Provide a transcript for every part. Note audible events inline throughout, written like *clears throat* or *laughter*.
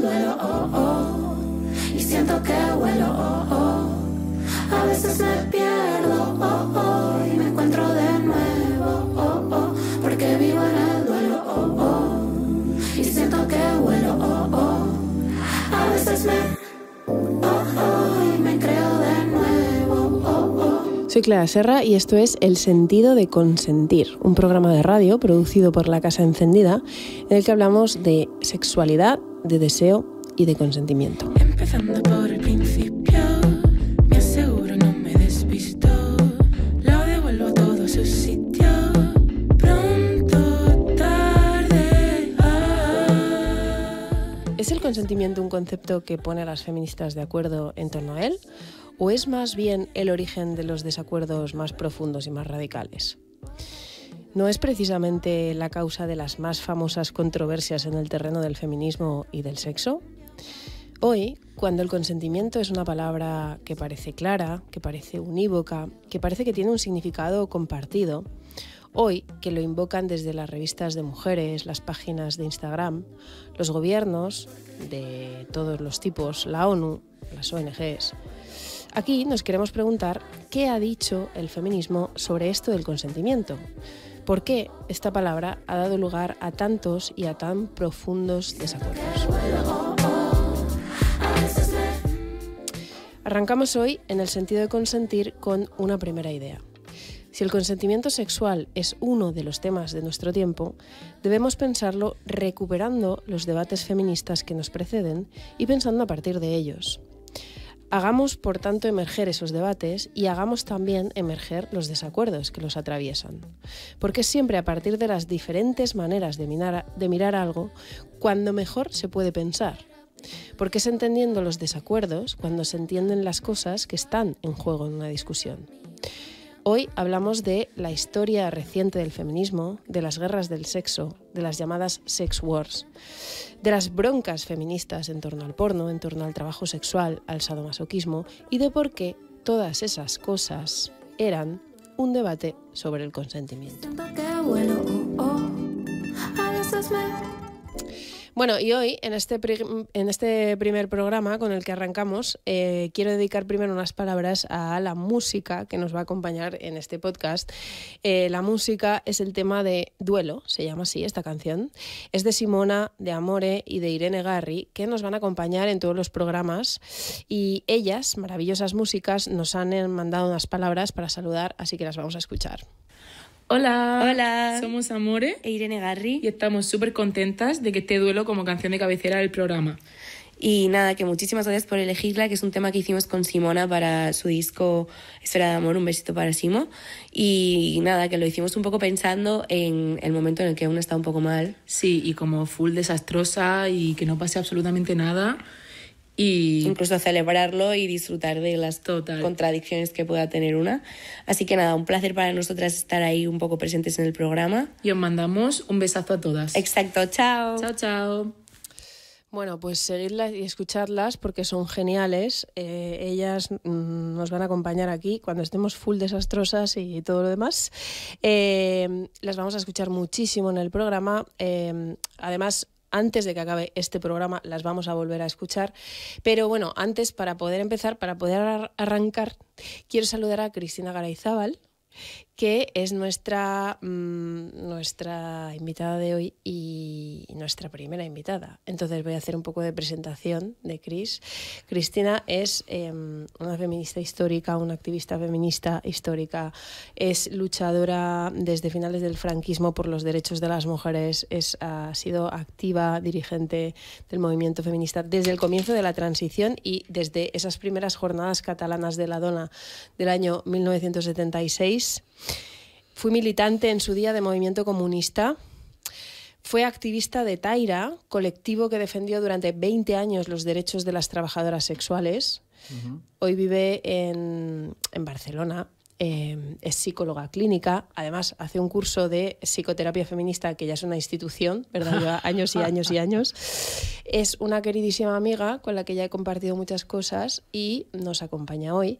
duelo oh, oh, y siento que vuelo, oh, oh. A veces me pierdo, y me encuentro de nuevo, porque vivo en el duelo, y siento que vuelo, oh, oh. A veces me creo de nuevo. Oh, oh. Soy Clara Serra y esto es El sentido de consentir, un programa de radio producido por la Casa Encendida en el que hablamos de sexualidad, de deseo y de consentimiento. Empezando por el principio, me aseguro no me lo devuelvo todo su sitio, pronto, tarde. Ah. ¿Es el consentimiento un concepto que pone a las feministas de acuerdo en torno a él? ¿O es más bien el origen de los desacuerdos más profundos y más radicales? no es precisamente la causa de las más famosas controversias en el terreno del feminismo y del sexo? Hoy, cuando el consentimiento es una palabra que parece clara, que parece unívoca, que parece que tiene un significado compartido, hoy que lo invocan desde las revistas de mujeres, las páginas de Instagram, los gobiernos de todos los tipos, la ONU, las ONGs, aquí nos queremos preguntar qué ha dicho el feminismo sobre esto del consentimiento por qué esta palabra ha dado lugar a tantos y a tan profundos desacuerdos. Arrancamos hoy en el sentido de consentir con una primera idea. Si el consentimiento sexual es uno de los temas de nuestro tiempo, debemos pensarlo recuperando los debates feministas que nos preceden y pensando a partir de ellos. Hagamos, por tanto, emerger esos debates y hagamos también emerger los desacuerdos que los atraviesan. Porque es siempre a partir de las diferentes maneras de mirar, de mirar algo, cuando mejor se puede pensar. Porque es entendiendo los desacuerdos cuando se entienden las cosas que están en juego en una discusión. Hoy hablamos de la historia reciente del feminismo, de las guerras del sexo, de las llamadas sex wars, de las broncas feministas en torno al porno, en torno al trabajo sexual, al sadomasoquismo y de por qué todas esas cosas eran un debate sobre el consentimiento. Bueno, y hoy, en este, en este primer programa con el que arrancamos, eh, quiero dedicar primero unas palabras a la música que nos va a acompañar en este podcast. Eh, la música es el tema de Duelo, se llama así esta canción. Es de Simona, de Amore y de Irene Garri, que nos van a acompañar en todos los programas. Y ellas, maravillosas músicas, nos han mandado unas palabras para saludar, así que las vamos a escuchar. Hola. Hola. Somos Amore e Irene Garri. Y estamos súper contentas de que te duelo como canción de cabecera del programa. Y nada, que muchísimas gracias por elegirla, que es un tema que hicimos con Simona para su disco Esfera de Amor, un besito para Simo. Y nada, que lo hicimos un poco pensando en el momento en el que uno está un poco mal. Sí, y como full desastrosa y que no pase absolutamente nada incluso celebrarlo y disfrutar de las contradicciones que pueda tener una. Así que nada, un placer para nosotras estar ahí un poco presentes en el programa. Y os mandamos un besazo a todas. Exacto, chao. Chao, chao. Bueno, pues seguirlas y escucharlas porque son geniales. Eh, ellas mm, nos van a acompañar aquí cuando estemos full desastrosas y todo lo demás. Eh, las vamos a escuchar muchísimo en el programa. Eh, además, antes de que acabe este programa las vamos a volver a escuchar. Pero bueno, antes para poder empezar, para poder arrancar, quiero saludar a Cristina Garayzábal que es nuestra, mm, nuestra invitada de hoy y nuestra primera invitada. Entonces voy a hacer un poco de presentación de Cris. Cristina es em, una feminista histórica, una activista feminista histórica, es luchadora desde finales del franquismo por los derechos de las mujeres, es, ha sido activa dirigente del movimiento feminista desde el comienzo de la transición y desde esas primeras jornadas catalanas de la dona del año 1976. Fui militante en su día de movimiento comunista. Fue activista de Taira, colectivo que defendió durante 20 años los derechos de las trabajadoras sexuales. Hoy vive en Barcelona, Em, es psicóloga clínica, además hace un curso de psicoterapia feminista que ya es una institución, ¿verdad? Lleva *laughs* años y años y años. Es una queridísima amiga con la que ya he compartido muchas cosas y nos acompaña hoy.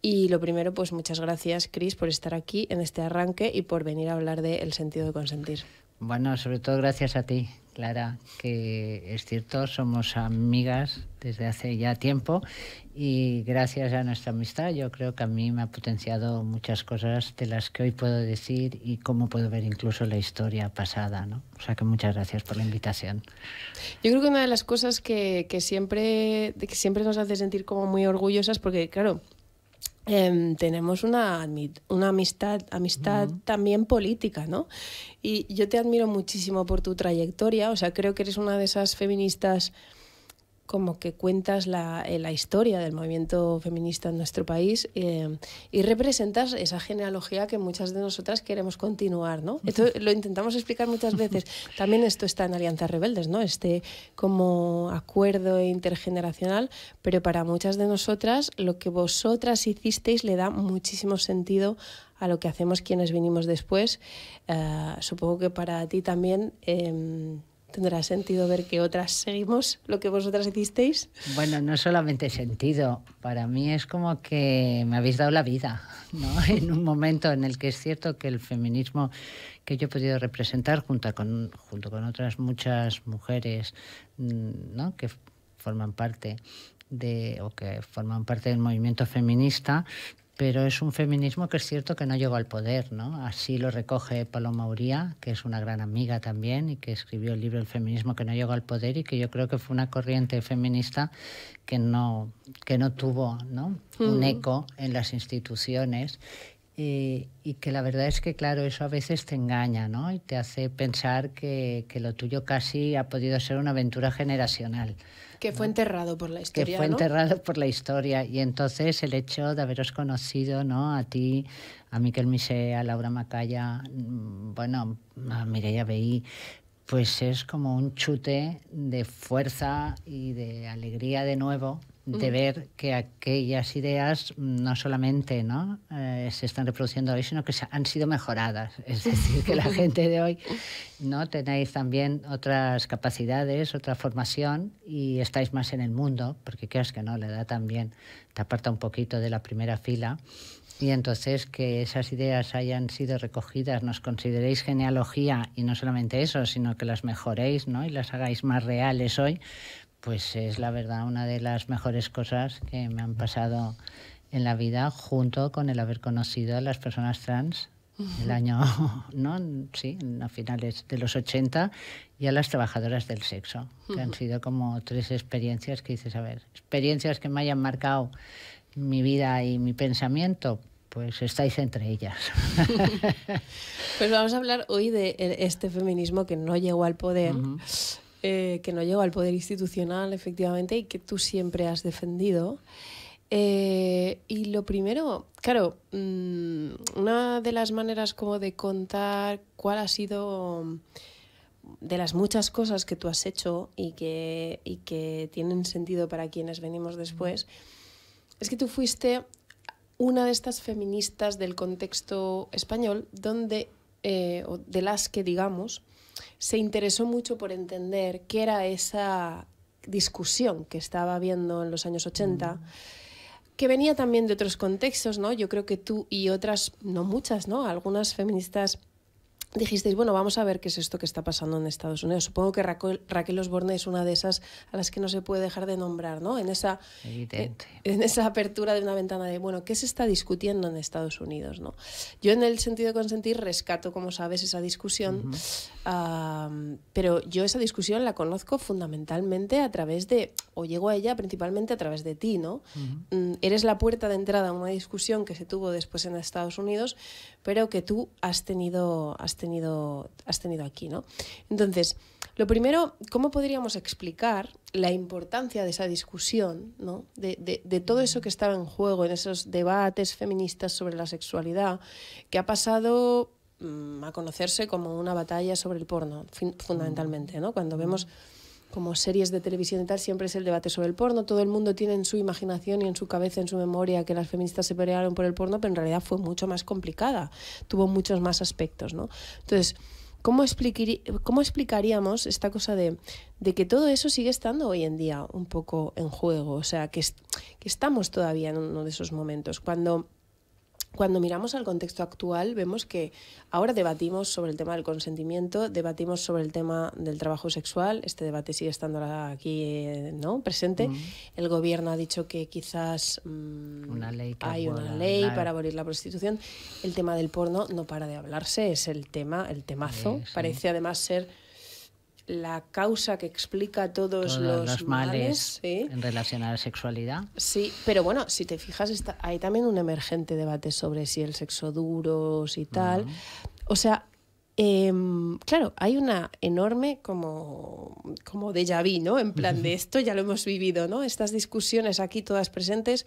Y lo primero, pues muchas gracias, Cris, por estar aquí en este arranque y por venir a hablar de El sentido de consentir. Bueno, sobre todo gracias a ti, Clara, que es cierto, somos amigas desde hace ya tiempo y gracias a nuestra amistad yo creo que a mí me ha potenciado muchas cosas de las que hoy puedo decir y cómo puedo ver incluso la historia pasada. ¿no? O sea que muchas gracias por la invitación. Yo creo que una de las cosas que, siempre, que siempre nos hace sentir como muy orgullosas, porque claro, Em, tenemos una, una amistad, amistad también política, ¿no? Y yo te admiro muchísimo por tu trayectoria, o sea, creo que eres una de esas feministas como que cuentas la, eh, la historia del movimiento feminista en nuestro país eh, y representas esa genealogía que muchas de nosotras queremos continuar, ¿no? *laughs* Esto lo intentamos explicar muchas veces. También esto está en Alianzas Rebeldes, ¿no? Este como acuerdo intergeneracional, pero para muchas de nosotras lo que vosotras hicisteis le da muchísimo sentido a lo que hacemos quienes vinimos después. Eh, supongo que para ti también... Em, tendrá sentido ver que otras seguimos lo que vosotras hicisteis. Bueno, no solamente sentido, para mí es como que me habéis dado la vida, ¿no? *laughs* En un momento en el que es cierto que el feminismo que yo he podido representar junto con, junto con otras muchas mujeres, mm, Que forman parte de, o que forman parte del movimiento feminista, pero es un feminismo que es cierto que no llegó al poder, ¿no? Así lo recoge Paloma Uría, que es una gran amiga también y que escribió el libro El feminismo que no llegó al poder y que yo creo que fue una corriente feminista que no, que no tuvo un mm. eco en las instituciones y, y, que la verdad es que, claro, eso a veces te engaña, ¿no? Y te hace pensar que, que lo tuyo casi ha podido ser una aventura generacional. Que fue enterrado por la historia. Que fue enterrado por la historia. Y entonces el hecho de haberos conocido, ¿no? A ti, a Miquel Misea, a Laura Macaya, mm, bueno, a Mireia Beí, pues es como un chute de fuerza y de alegría de nuevo de ver que aquellas ideas no solamente ¿no? Eh, se están reproduciendo hoy, sino que han sido mejoradas. Es decir, que la *laughs* gente de hoy no tenéis también otras capacidades, otra formación y estáis más en el mundo, porque creas que no, la edad también te aparta un poquito de la primera fila. Y entonces que esas ideas hayan sido recogidas, nos consideréis genealogía y no solamente eso, sino que las mejoréis ¿no? y las hagáis más reales hoy, pues es la verdad una de las mejores cosas que me han pasado en la vida junto con el haber conocido a las personas trans el año, *laughs* ¿no? Sí, a finales de los 80 y a las trabajadoras del sexo, que han sido como tres experiencias que dices, a ver, experiencias que me hayan marcado mi vida y mi pensamiento, pues estáis entre ellas. *laughs* *laughs* pues vamos a hablar hoy de e-, este feminismo que no llegó al poder. Eh, que no llegó al poder institucional, efectivamente, y que tú siempre has defendido. Eh, y lo primero, claro, mm, una de las maneras como de contar cuál ha sido mm, de las muchas cosas que tú has hecho y que, que tienen sentido para quienes venimos después, es que tú fuiste una de estas feministas del contexto español donde, eh, de las que digamos, se interesó mucho por entender qué era esa discusión que estaba habiendo en los años 80. Mm. que venía también de otros contextos, ¿no? Yo creo que tú y otras, no muchas, ¿no? Algunas feministas dijisteis, bueno, vamos a ver qué es esto que está pasando en Estados Unidos. Supongo que Raquel, Osborne es una de esas a las que no se puede dejar de nombrar, ¿no? En esa, eh, en, esa apertura de una ventana de, bueno, ¿qué se está discutiendo en Estados Unidos? ¿no? Yo en el sentido de consentir rescato, como sabes, esa discusión, pero yo esa discusión la conozco fundamentalmente a través de, o llego a ella principalmente a través de ti, ¿no? Mm, eres la puerta de entrada a una discusión que se tuvo después en Estados Unidos, pero que tú has tenido tenido, has tenido aquí, ¿no? Entonces, lo primero, ¿cómo podríamos explicar la importancia de esa discusión, de, todo eso que estaba en juego en esos debates feministas sobre la sexualidad, que ha pasado mm, a conocerse como una batalla sobre el porno, fundamentalmente, ¿no? Cuando mm. vemos como series de televisión y tal, siempre es el debate sobre el porno. Todo el mundo tiene en su imaginación y en su cabeza, en su memoria, que las feministas se pelearon por el porno, pero en realidad fue mucho más complicada, tuvo muchos más aspectos, ¿no? Entonces, ¿cómo, explicaríamos esta cosa de, de, que todo eso sigue estando hoy en día un poco en juego? O sea, que, que estamos todavía en uno de esos momentos. Cuando cuando miramos al contexto actual, vemos que ahora debatimos sobre el tema del consentimiento, debatimos sobre el tema del trabajo sexual, este debate sigue estando aquí eh, ¿no? presente. El gobierno ha dicho que quizás mm, hay una ley para abolir la prostitución. El tema del porno no para de hablarse, es el tema, el temazo. Parece además ser la causa que explica todos, los, males, en relación a la sexualidad. Sí, pero bueno, si te fijas, hay también un emergente debate sobre si el sexo duro, si tal. O sea, em, claro, hay una enorme como, como ya vu, ¿no? En plan de *laughs* esto ya lo hemos vivido, ¿no? Estas discusiones aquí todas presentes.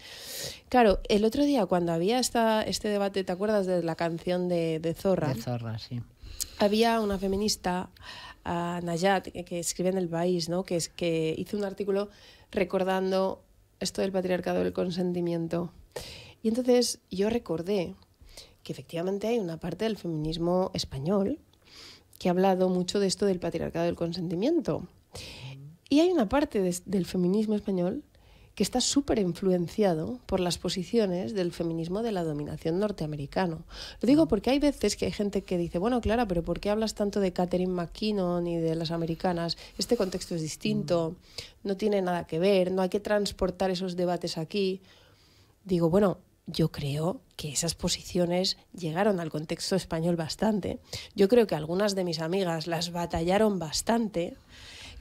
Claro, el otro día cuando había esta, este debate, ¿te acuerdas de la canción de, de Zorra? De Zorra, sí. Había una feminista a Nayat, que, escribe en El País, ¿no? que, es, que hizo un artículo recordando esto del patriarcado del consentimiento. Y entonces yo recordé que efectivamente hay una parte del feminismo español que ha hablado mucho de esto del patriarcado del consentimiento. Mm. Y hay una parte del feminismo español que está súper influenciado por las posiciones del feminismo de la dominación norteamericano. Lo digo porque hay veces que hay gente que dice, bueno, Clara, pero ¿por qué hablas tanto de Catherine McKinnon y de las americanas? Este contexto es distinto, mm. no tiene nada que ver, no hay que transportar esos debates aquí. Digo, bueno, yo creo que esas posiciones llegaron al contexto español bastante. Yo creo que algunas de mis amigas las batallaron bastante.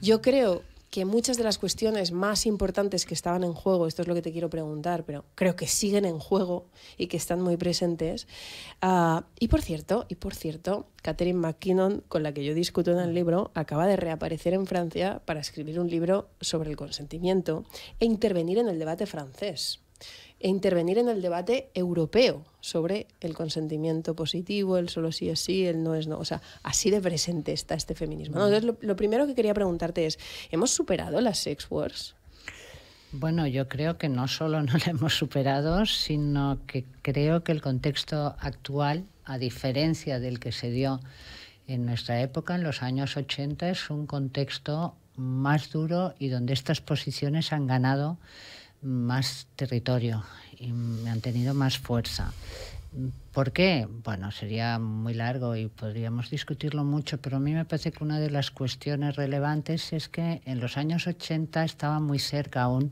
Yo creo que muchas de las cuestiones más importantes que estaban en juego, esto es lo que te quiero preguntar, pero creo que siguen en juego y que están muy presentes. Ah, y por cierto, y por cierto, Catherine McKinnon, con la que yo discuto en el libro, acaba de reaparecer en Francia para escribir un libro sobre el consentimiento e intervenir en el debate francés e intervenir en el debate europeo sobre el consentimiento positivo, el solo sí es sí, el no es no. O sea, así de presente está este feminismo. Mm. Entonces, lo, lo, primero que quería preguntarte es, ¿hemos superado las sex wars? Bueno, yo creo que no solo no la hemos superado, sino que creo que el contexto actual, a diferencia del que se dio en nuestra época, en los años 80, es un contexto más duro y donde estas posiciones han ganado más territorio y han tenido más fuerza. ¿Por qué? Bueno, sería muy largo y podríamos discutirlo mucho, pero a mí me parece que una de las cuestiones relevantes es que en los años 80 estaba muy cerca aún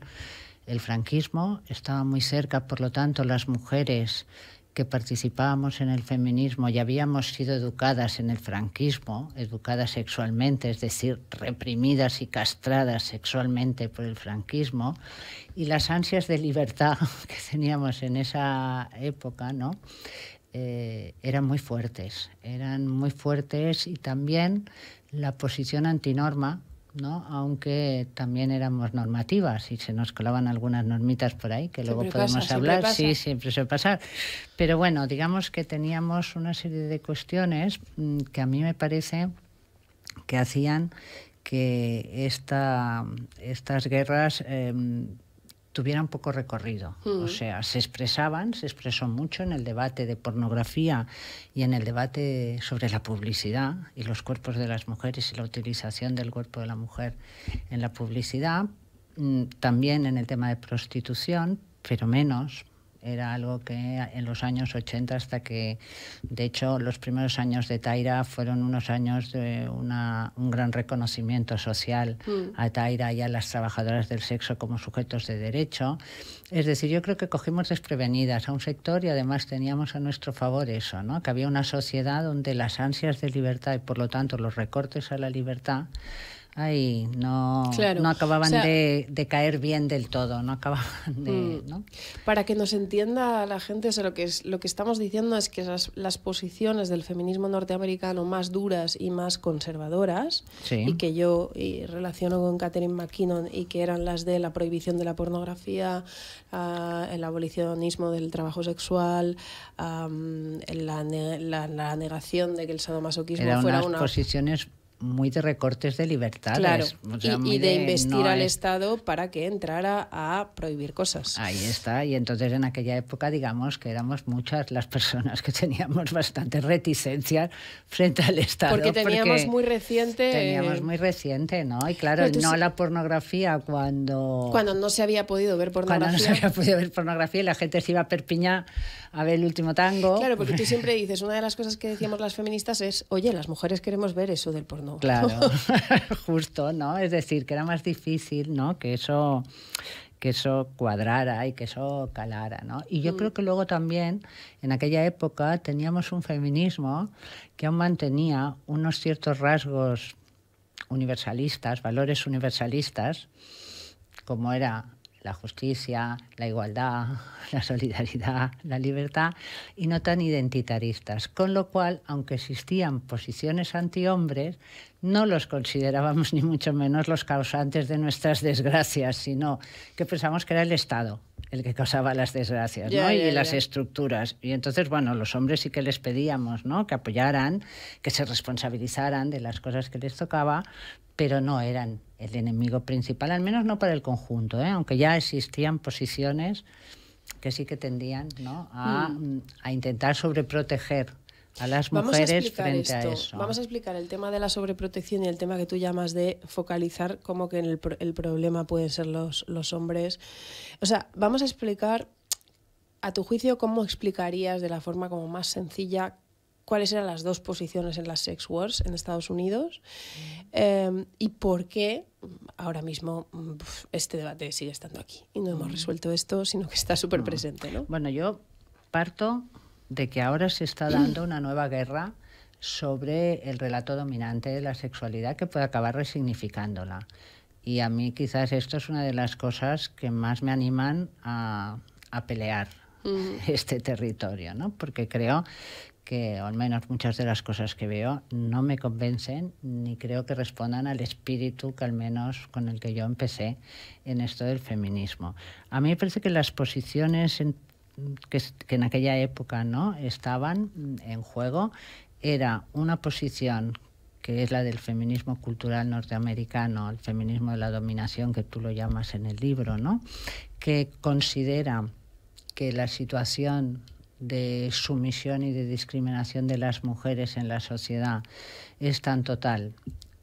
el franquismo, estaba muy cerca, por lo tanto, las mujeres que participábamos en el feminismo y habíamos sido educadas en el franquismo, educadas sexualmente, es decir, reprimidas y castradas sexualmente por el franquismo, y las ansias de libertad *laughs* que teníamos en esa época, ¿no? Eh, eran muy fuertes, eran muy fuertes y también la posición antinorma ¿no? Aunque también éramos normativas y se nos colaban algunas normitas por ahí que luego podemos hablar. sí, siempre se pasar. Pero bueno, digamos que teníamos una serie de cuestiones mm, que a mí me parece que hacían que esta, estas guerras em, tuvieran poco recorrido. O mm. sea, se expresaban, se expresó mucho en el debate de pornografía y en el debate sobre la publicidad y los cuerpos de las mujeres y la utilización del cuerpo de la mujer en la publicidad, mm, también en el tema de prostitución, pero menos, era algo que en los años 80 hasta que, de hecho, los primeros años de Taira fueron unos años de un gran reconocimiento social mm. a Taira y a las trabajadoras del sexo como sujetos de derecho. Es decir, yo creo que cogimos desprevenidas a un sector y además teníamos a nuestro favor eso, ¿no? que había una sociedad donde las ansias de libertad y por lo tanto los recortes a la libertad Ay, no, no acababan de, caer bien del todo, no acababan de. Mm. Para que nos entienda la gente, lo, que es, lo que estamos diciendo es que las posiciones del feminismo norteamericano más duras y más conservadoras, y que yo relaciono con Catherine McKinnon, y que eran las de la prohibición de la pornografía, ah, el abolicionismo del trabajo sexual, la, negación de que el sadomasoquismo fuera una. posiciones muy de recortes de libertades. y, de, investir al Estado para que entrara a prohibir cosas. Ahí está. Y entonces en aquella época, digamos que éramos muchas las personas que *laughs* teníamos bastante reticencia frente al Estado. Porque teníamos muy reciente. Teníamos muy reciente, ¿no? Y claro, no, la pornografía cuando. Cuando no se había podido ver pornografía. Cuando no se había podido ver pornografía y la gente se iba a Perpiñá a ver el último tango. Claro, porque tú siempre dices, una de las cosas que decíamos las feministas es, oye, las mujeres queremos ver eso del porno. *laughs* Claro, *laughs* *laughs* justo, ¿no? Es decir, que era más difícil, ¿no? Que eso que eso cuadrara y que eso calara, ¿no? Y yo mm. creo que luego también en aquella época teníamos un feminismo que aún mantenía unos ciertos rasgos universalistas, valores universalistas, como era la justicia, la igualdad, *laughs* la solidaridad, la libertad, y no tan identitaristas. Con lo cual, aunque existían posiciones antihombres, no los considerábamos *laughs* ni mucho menos los causantes de nuestras desgracias, sino que pensábamos que era el Estado el que causaba las desgracias ¿no? y las estructuras. Y entonces, bueno, los hombres sí que les pedíamos ¿no? que apoyaran, que se responsabilizaran de las cosas que les tocaba, pero no eran el enemigo principal, al menos no para el conjunto, ¿eh? aunque ya existían posiciones que sí que tendían ¿no? a mm. Mm, intentar sobreproteger a las mujeres Vamos a frente a eso. Vamos a explicar el tema de la sobreprotección y el tema que tú llamas de focalizar como que en el, problema pueden ser los, los hombres. O sea, vamos a explicar, a tu juicio, cómo explicarías de la forma como más sencilla cuáles eran las dos posiciones en las sex wars en Estados Unidos mm. em, y por qué ahora mismo este debate sigue estando aquí y no hemos mm. resuelto esto, sino que está súper presente. ¿no? Bueno, yo parto de que ahora se está dando una nueva guerra sobre el relato dominante de la sexualidad que puede acabar resignificándola. Y a mí quizás esto es una de las cosas que más me animan a, a pelear *laughs* este territorio, ¿no? Porque creo que, o al menos muchas de las cosas que veo, no me convencen ni creo que respondan al espíritu que al menos con el que yo empecé en esto del feminismo. A mí me parece que las posiciones que, en aquella época no estaban en juego era una posición que es la del feminismo cultural norteamericano, el feminismo de la dominación que tú lo llamas en el libro, ¿no? que considera que la situación de sumisión y de discriminación de las mujeres en la sociedad es tan total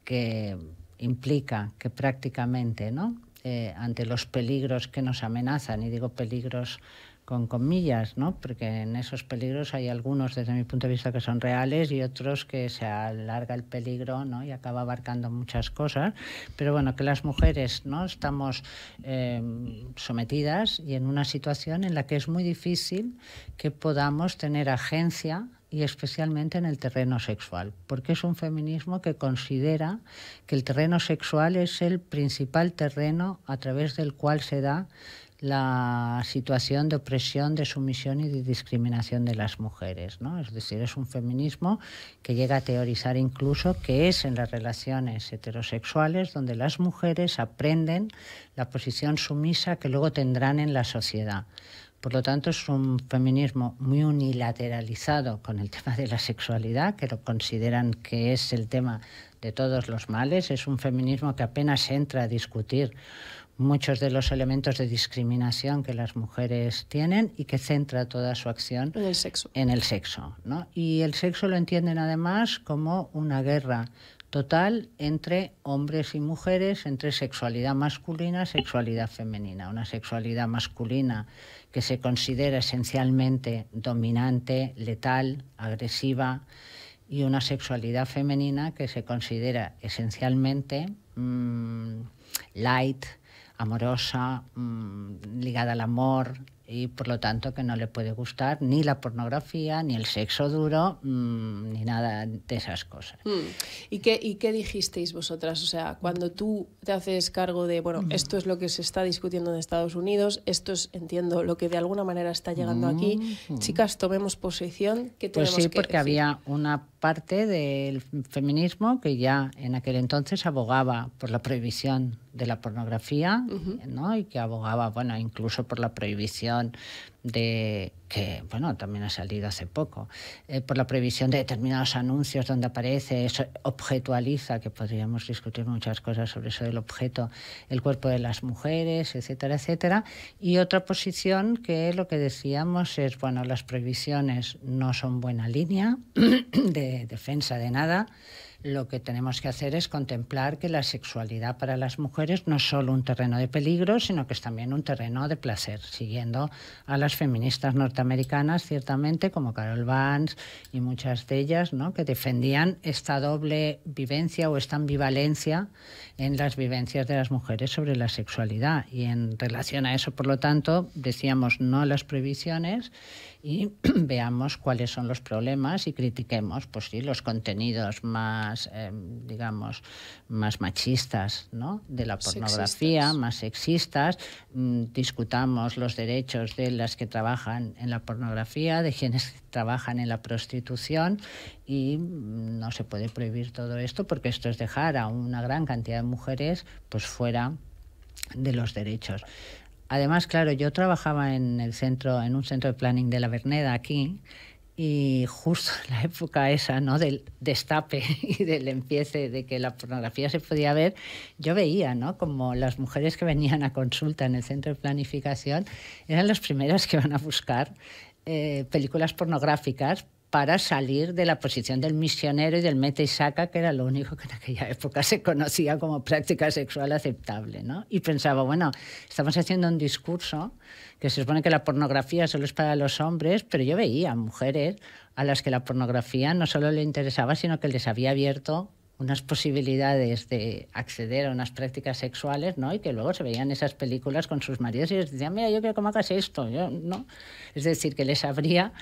que implica que prácticamente, ¿no? Eh, ante los peligros que nos amenazan, y digo peligros con comillas, ¿no? Porque en esos peligros hay algunos desde mi punto de vista que son reales y otros que se alarga el peligro, ¿no? Y acaba abarcando muchas cosas. Pero bueno, que las mujeres, ¿no? Estamos em, sometidas y en una situación en la que es muy difícil que podamos tener agencia y especialmente en el terreno sexual, porque es un feminismo que considera que el terreno sexual es el principal terreno a través del cual se da la situación de opresión, de sumisión y de discriminación de las mujeres. ¿no? Es decir, es un feminismo que llega a teorizar incluso que es en las relaciones heterosexuales donde las mujeres aprenden la posición sumisa que luego tendrán en la sociedad. Por lo tanto, es un feminismo muy unilateralizado con el tema de la sexualidad, que lo consideran que es el tema de todos los males. Es un feminismo que apenas entra a discutir muchos de los elementos de discriminación que las mujeres tienen y que centra toda su acción en el sexo. ¿no? Y el sexo lo entienden además como una guerra total entre hombres y mujeres, entre sexualidad masculina, y sexualidad femenina. Una sexualidad masculina que se considera esencialmente dominante, letal, agresiva, y una sexualidad femenina que se considera esencialmente mm, light, amorosa, mm, ligada al amor y por lo tanto que no le puede gustar ni la pornografía, ni el sexo duro, mm, ni nada de esas cosas. Mm. ¿Y qué, ¿Y qué dijisteis vosotras? O sea, cuando tú te haces cargo de, bueno, esto es lo que se está discutiendo en Estados Unidos, esto es, entiendo, lo que de alguna manera está llegando aquí, chicas, tomemos posición, que tenemos pues sí, porque había una parte del feminismo que ya en aquel entonces abogaba por la prohibición de la pornografía, ¿no? Y que abogaba, bueno, incluso por la prohibición de que bueno también ha salido hace poco eh, por la previsión de determinados anuncios donde aparece eso objetualiza que podríamos discutir muchas cosas sobre eso del objeto el cuerpo de las mujeres etcétera etcétera y otra posición que lo que decíamos es bueno las previsiones no son buena línea *clears throat* de defensa de nada lo que tenemos que hacer es contemplar que la sexualidad para las mujeres no es solo un terreno de peligro, sino que es también un terreno de placer, siguiendo a las feministas norteamericanas, ciertamente, como Carol Vance y muchas de ellas, ¿no? que defendían esta doble vivencia o esta ambivalencia en las vivencias de las mujeres sobre la sexualidad. Y en relación a eso, por lo tanto, decíamos no a las prohibiciones y *clears throat* veamos cuáles son los problemas y critiquemos, pues los contenidos más, em, digamos, más machistas, De la pornografía, más sexistas. Mm, discutamos los derechos de las que trabajan en la pornografía, de quienes *laughs* trabajan en la prostitución y mm, no se puede prohibir todo esto porque esto es dejar a una gran cantidad de mujeres pues fuera de los derechos. Además, claro, yo trabajaba en el centro, en un centro de planning de la Verneda aquí, y justo en la época esa, ¿no? Del destape *laughs* y del empiece de que la pornografía se podía ver, yo veía, ¿no? Como las mujeres que venían a consulta en el centro de planificación eran las primeras que iban a buscar eh, películas pornográficas para salir de la posición del misionero y del mete y saca, que era lo único que en aquella época se conocía como práctica sexual aceptable. ¿no? Y pensaba, bueno, estamos haciendo un discurso que se supone que la pornografía solo es para los hombres, pero yo veía mujeres a las que la pornografía no solo le interesaba, sino que les había abierto unas posibilidades de acceder a unas prácticas sexuales, ¿no? Y que luego se veían esas películas con sus maridos y les decían, mira, yo quiero que me hagas esto, yo, ¿no? Es decir, que les abría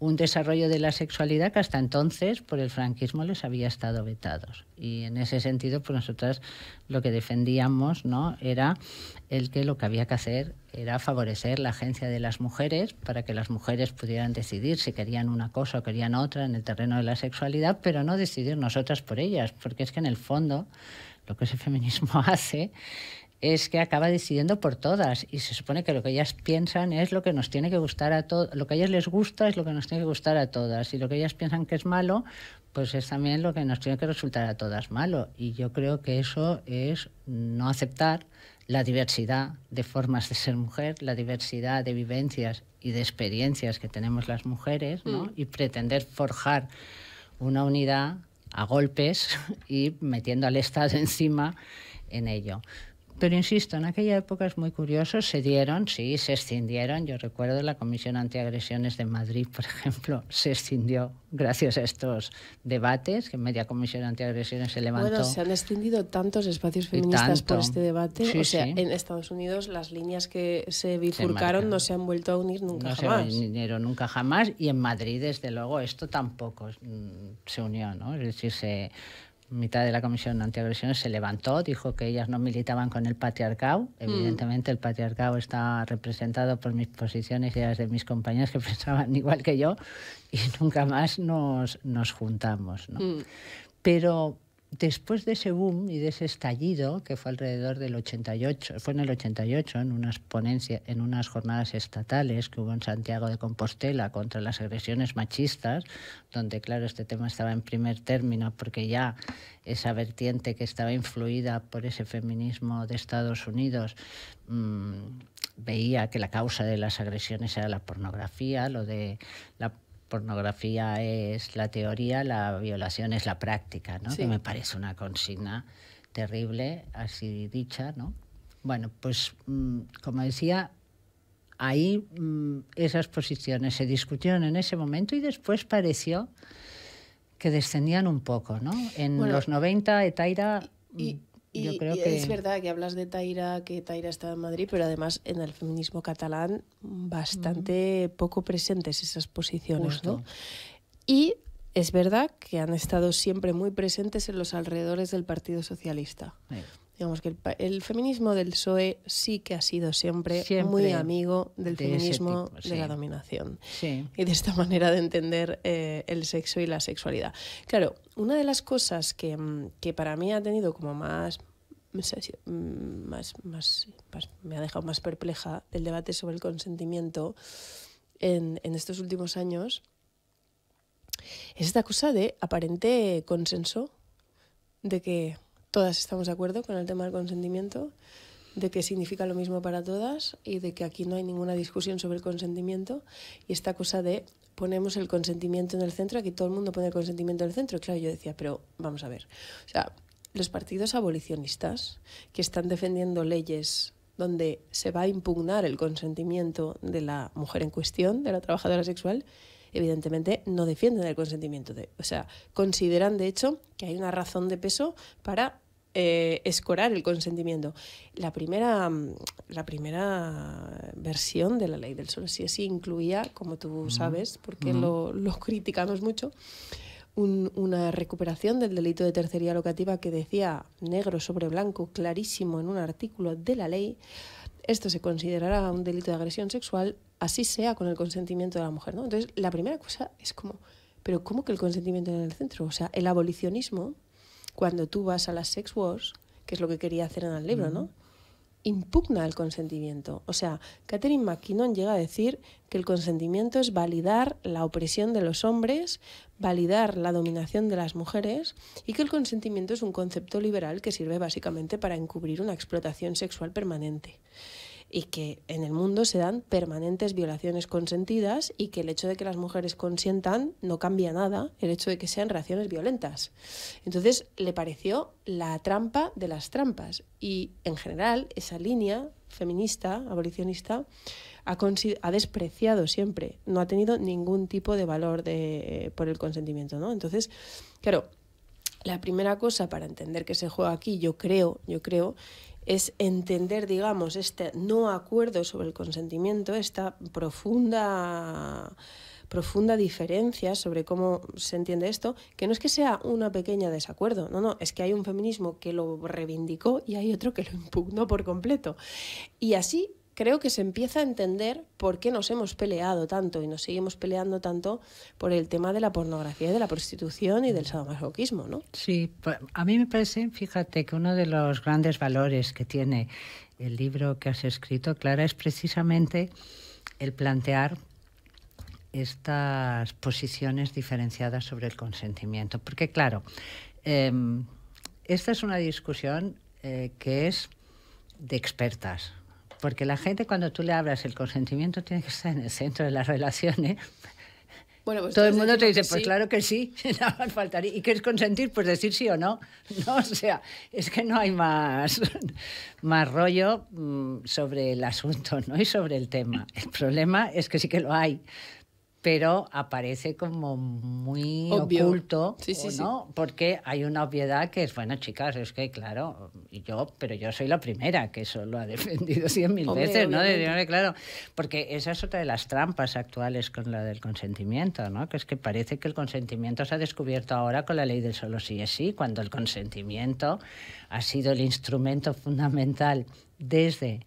un desarrollo de la sexualidad que hasta entonces por el franquismo les había estado vetados. Y en ese sentido, pues nosotras lo que defendíamos ¿no? era el que lo que había que hacer era favorecer la agencia de las mujeres para que las mujeres pudieran decidir si querían una cosa o querían otra en el terreno de la sexualidad, pero no decidir nosotras por ellas, porque es que en el fondo lo que ese feminismo *laughs* hace es que acaba decidiendo por todas y se supone que lo que ellas piensan es lo que nos tiene que gustar a todas, lo que a ellas les gusta es lo que nos tiene que gustar a todas y lo que ellas piensan que es malo, pues es también lo que nos tiene que resultar a todas malo y yo creo que eso es no aceptar la diversidad de formas de ser mujer, la diversidad de vivencias y de experiencias que tenemos las mujeres mm. y pretender forjar una unidad a golpes *laughs* y metiendo al Estado *laughs* encima en ello. Pero insisto, en aquella época es muy curioso, se dieron, sí, se escindieron. Yo recuerdo la Comisión Antiagresiones de Madrid, por ejemplo, *laughs* se escindió gracias a estos debates, que media Comisión Antiagresiones se levantó. Bueno, se han extendido tantos espacios feministas por este debate. o sea, en Estados Unidos las líneas que se bifurcaron no se han vuelto a unir nunca jamás. se nunca jamás y en Madrid, desde luego, esto tampoco mm, se unió, ¿no? Es decir, se mitad de la Comisión de Antiagresiones se levantó, dijo que ellas no militaban con el patriarcado. Mm. Evidentemente el patriarcado está representado por mis posiciones y las de mis compañeras que *laughs* pensaban igual que yo y nunca más nos, nos juntamos. Mm. Pero después de ese boom y de ese estallido, que fue alrededor del 88, fue en el 88, en unas ponencias, en unas jornadas estatales que hubo en Santiago de Compostela contra las agresiones machistas, donde claro, este tema estaba en primer término porque ya esa vertiente que estaba influida por ese feminismo de Estados Unidos mm, veía que la causa de las agresiones era la pornografía, lo de la pornografía es la teoría, la violación es la práctica, ¿no? Que me parece una consigna terrible, así dicha, ¿no? Bueno, pues mm, como decía, ahí mm, esas posiciones se discutieron en ese momento y después pareció que descendían un poco, ¿no? En los 90, Etaira... Mm, y, Yo creo que... es verdad que hablas de Taira, que Taira está en Madrid, pero además en el feminismo catalán bastante poco presentes esas posiciones, ¿no? Y es verdad que han estado siempre muy presentes en los alrededores del Partido Socialista digamos que el, feminismo del PSOE sí que ha sido siempre, muy amigo del feminismo de la dominación y de esta *laughs* manera de entender eh, el sexo y la sexualidad. Claro, una de las cosas que, mm, para mí ha tenido como más mm, más, más, más, me ha dejado más perpleja el debate sobre el consentimiento en, en estos últimos años es esta cosa de aparente consenso de que todas estamos de acuerdo con el tema del consentimiento, de que significa lo mismo para todas y de que aquí no hay ninguna discusión sobre el consentimiento y esta cosa de ponemos el consentimiento en el centro, aquí todo el mundo pone el consentimiento en el centro. claro, yo decía, pero vamos a ver, o sea, los partidos abolicionistas que están defendiendo leyes donde se va a impugnar el consentimiento de la mujer en cuestión, de la trabajadora sexual, evidentemente no defienden el consentimiento. De, o sea, consideran de hecho que hay una razón de peso para eh, escorar el consentimiento. La primera, mm, la primera versión de la ley del Sol, si incluía, como tú sabes, porque lo, criticamos mucho, una recuperación del delito de tercería locativa que decía negro sobre blanco, clarísimo en un artículo de la ley, esto se considerará un delito de agresión sexual, así sea con el consentimiento de la mujer. ¿no? Entonces, la primera cosa es como, pero ¿cómo que el consentimiento en el centro? O sea, el abolicionismo, cuando tú vas a las sex wars, que es lo que quería hacer en el libro, ¿no? impugna el consentimiento. O sea, Catherine McKinnon llega a decir que el consentimiento es validar la opresión de los hombres, validar la dominación de las mujeres y que el consentimiento es un concepto liberal que sirve básicamente para encubrir una explotación sexual permanente y que en el mundo se dan permanentes violaciones consentidas y que el hecho de que las mujeres consientan no cambia nada el hecho de que sean reacciones violentas. Entonces le pareció la trampa de las trampas y en general esa línea feminista, abolicionista, ha, despreciado siempre, no ha tenido ningún tipo de valor eh, por el consentimiento. ¿no? Entonces, claro, la primera cosa para entender que se juega aquí, yo creo, yo creo, es entender, digamos, este no acuerdo sobre el consentimiento, esta profunda profunda diferencia sobre cómo se entiende esto, que no es que sea una pequeña desacuerdo, no, no, es que hay un feminismo que lo reivindicó y hay otro que lo impugnó por completo. Y así creo que se empieza a entender por qué nos hemos peleado tanto y nos seguimos peleando tanto por el tema de la pornografía y de la prostitución y del sadomasoquismo, ¿no? Sí, a mí me parece, fíjate, que uno de los grandes valores que tiene el libro que has escrito, Clara, es precisamente el plantear estas posiciones diferenciadas sobre el consentimiento. Porque, claro, em, esta es una discusión eh, que es de expertas, porque la gente cuando tú le hablas el consentimiento tiene que estar en el centro de las relaciones. Pues Todo el mundo te dice, pues claro que sí, *laughs* nada más faltaría. ¿Y qué es consentir? Pues decir sí o no. *laughs* No, o sea, es que no hay más, *laughs* más rollo mm, sobre el asunto, ¿no? Y sobre el tema. El problema es que sí que lo hay pero aparece como muy oculto, ¿no? Porque hay una obviedad que es, bueno, chicas, es que claro, yo, pero yo soy la primera, que eso lo ha *laughs* defendido cien mil veces, ¿no? claro, porque esa es otra de las trampas actuales con la del consentimiento, ¿no? Que es que parece que el consentimiento se ha descubierto ahora con la ley del solo sí es sí, cuando el consentimiento ha sido el instrumento fundamental desde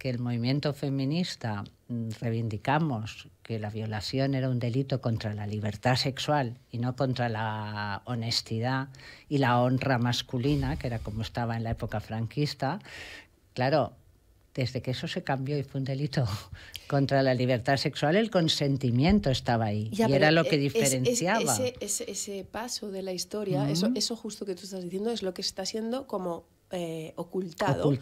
que el movimiento feminista mm, reivindicamos que la violación era un delito contra la libertad sexual y no contra la honestidad y la honra masculina, que era como estaba en la época franquista, claro, desde que eso se cambió y fue un delito *laughs* contra la libertad sexual, el consentimiento estaba ahí y era lo que diferenciaba. ese, paso de la historia, eso, eso justo que tú estás diciendo, es lo que está siendo como eh, ocultado.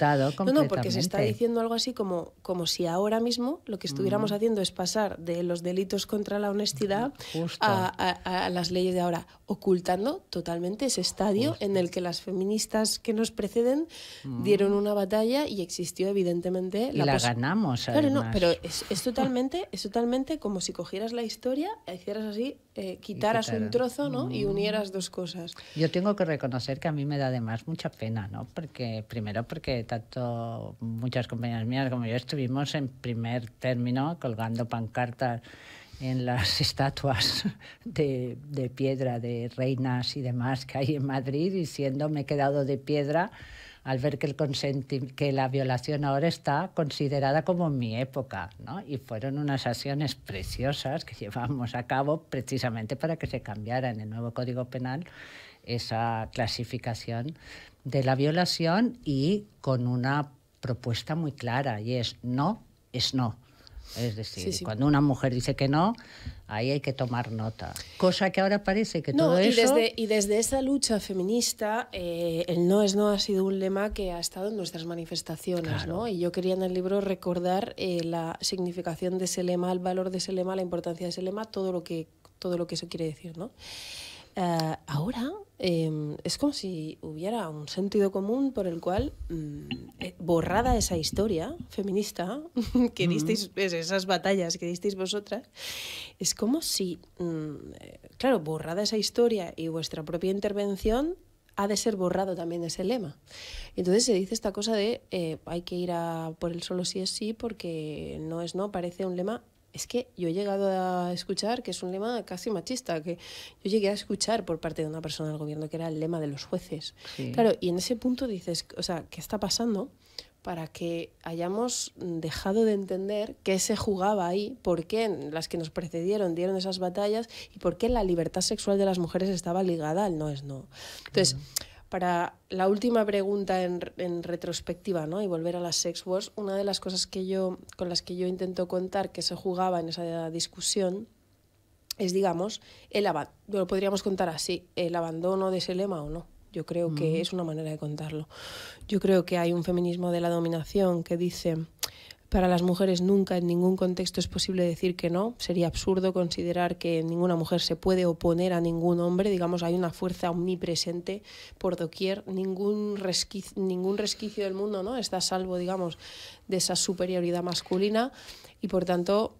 No, no, porque se está diciendo algo así como, como si ahora mismo lo que estuviéramos mm. haciendo es pasar de los delitos contra la honestidad a, las leyes de ahora, ocultando totalmente ese estadio en el que las feministas que nos preceden mm. dieron una batalla y existió evidentemente la... Y la ganamos. no, pero es, totalmente, es totalmente como si cogieras la historia, hicieras así eh, quitaras un trozo ¿no? y mm. unieras dos cosas. Yo tengo que reconocer que a mí me da además mucha pena, ¿no? Porque, primero, porque tanto muchas compañeras mías como yo estuvimos en primer término colgando pancartas en las *laughs* estatuas de, de piedra de reinas y demás que hay en Madrid diciendo me he quedado de piedra al ver que, la violación ahora está considerada como mi época, ¿no? Y fueron unas acciones preciosas que *laughs* llevamos a cabo precisamente para que se cambiara en el nuevo Código Penal esa clasificación de la violación y con una propuesta muy clara y es no, es no. Es decir, cuando una mujer dice que no, ahí hay que tomar nota. Cosa que ahora parece que no, todo y Desde, y desde esa lucha feminista, eh, el no es no ha sido un lema que ha estado en nuestras manifestaciones, ¿no? Y yo quería en el libro recordar eh, la significación de ese lema, el valor de ese lema, la importancia de ese lema, todo lo que, todo lo que eso quiere decir, ¿no? Eh, ahora em, es como si hubiera un sentido común por el cual, mm, eh, borrada esa historia feminista *laughs* que esas batallas que disteis vosotras, es como si, mm, eh, claro, borrada esa historia y vuestra propia intervención, ha de ser borrado también ese lema. entonces se dice esta cosa de hay que ir a por el solo sí es sí porque no es no, parece un lema es que yo he llegado a escuchar, que es un lema casi machista, que yo llegué a escuchar por parte de una persona del gobierno que era el lema de los jueces. Claro, y en ese punto dices, o sea, ¿qué está pasando? para que hayamos dejado de entender qué se jugaba ahí, por qué las que nos precedieron dieron esas batallas y por qué la libertad sexual de las mujeres estaba ligada al no es no. Entonces, para la última pregunta en, retrospectiva ¿no? y volver a las Sex Wars, una de las cosas que yo, con las que yo intento contar que se jugaba en esa discusión es, digamos, el lo podríamos contar así, el abandono de ese lema o no. Yo creo que es una manera de contarlo. Yo creo que hay un feminismo de la dominación que dice para las mujeres nunca en ningún contexto es posible decir que no. Sería absurdo considerar que ninguna mujer se puede oponer a ningún hombre. Digamos, hay una fuerza omnipresente por doquier. Ningún resquicio, del mundo ¿no? está salvo, digamos, de esa superioridad masculina. Y por tanto,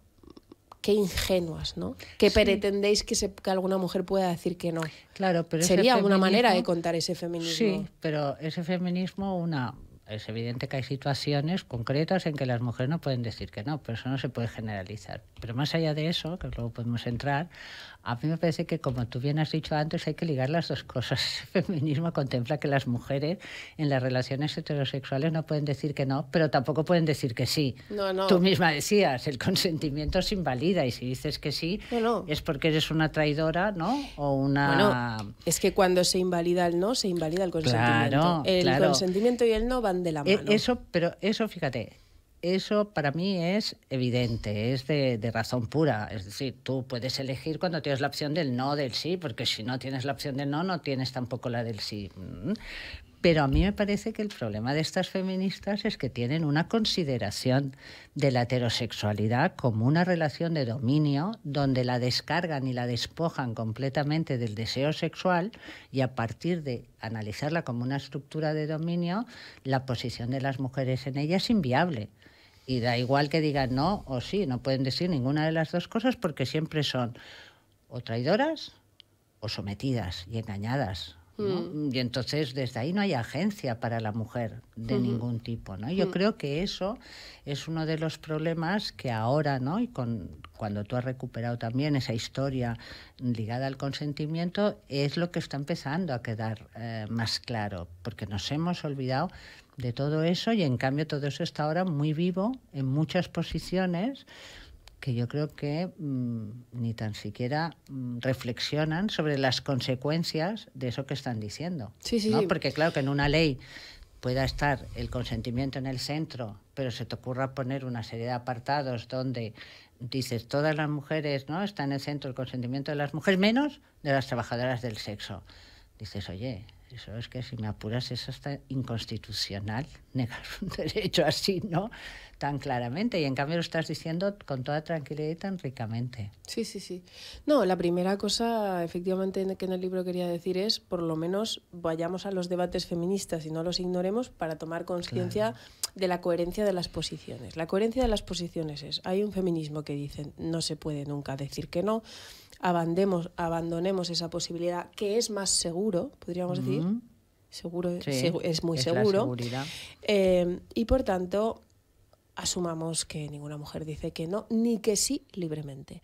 qué ingenuas, ¿no? Que pretendéis que, alguna mujer pueda decir que no. Claro, sería una manera de contar ese feminismo. Sí, pero ese feminismo, una es evidente que hay situaciones concretas en que las mujeres no pueden decir que no, pero eso no se puede generalizar. Pero más allá de eso, que luego podemos entrar, a mí me parece que, como tú bien has dicho antes, hay que ligar las dos cosas. *laughs* El feminismo contempla que las mujeres en las relaciones heterosexuales no pueden decir que no, pero tampoco pueden decir que sí. No, no. Tú misma decías, el consentimiento se invalida y si dices que sí, es porque eres una traidora, ¿no? O una... es que cuando se invalida el no, se invalida el consentimiento. Claro, el consentimiento y el no van de la e mano. Eso, pero eso, fíjate, eso para mí es evidente, es de, razón pura. Es decir, tú puedes elegir cuando tienes la opción del no, del sí, porque si no tienes la opción del no, no tienes tampoco la del sí. Mm. Pero a mí me parece que el problema de estas feministas es que tienen una consideración de la heterosexualidad como una relación de dominio donde la descargan y la despojan completamente del deseo sexual y a partir de analizarla como una estructura de dominio, la posición de las mujeres en ella es inviable. Y da igual que digan no o sí, no pueden decir ninguna de las dos cosas porque siempre son o traidoras o sometidas y engañadas. Mm. Y entonces desde ahí no hay agencia para la mujer de ningún tipo, ¿no? Yo mm. creo que eso es uno de los problemas que ahora, ¿no? Y con, cuando tú has recuperado también esa historia ligada al consentimiento, es lo que está empezando a quedar eh, más claro, porque nos hemos olvidado de todo eso y en cambio todo eso está ahora muy vivo en muchas posiciones que yo creo que mm, ni tan siquiera mm, reflexionan sobre las consecuencias de eso que están diciendo. Sí, ¿no? Porque claro que en una ley pueda estar el consentimiento en el centro, pero se te ocurra poner una serie de apartados donde dices todas las mujeres, ¿no? Está en el centro el consentimiento de las mujeres menos de las trabajadoras del sexo. Dices, "Oye, eso es que si me apuras, eso hasta inconstitucional, *laughs* negar un derecho así, ¿no? Tan claramente. Y en cambio lo estás diciendo con toda tranquilidad y tan ricamente. Sí, sí, sí. No, la primera cosa, efectivamente, que en el libro quería decir es, por lo menos, vayamos a los debates feministas y no los ignoremos para tomar conciencia de la coherencia de las posiciones. La coherencia de las posiciones es, hay un feminismo que dice, no se puede nunca decir que no, abandemos, abandonemos esa posibilidad, que es más seguro, podríamos decir. Seguro, es muy seguro. Eh, y por tanto, asumamos que ninguna mujer dice que no, ni que sí libremente.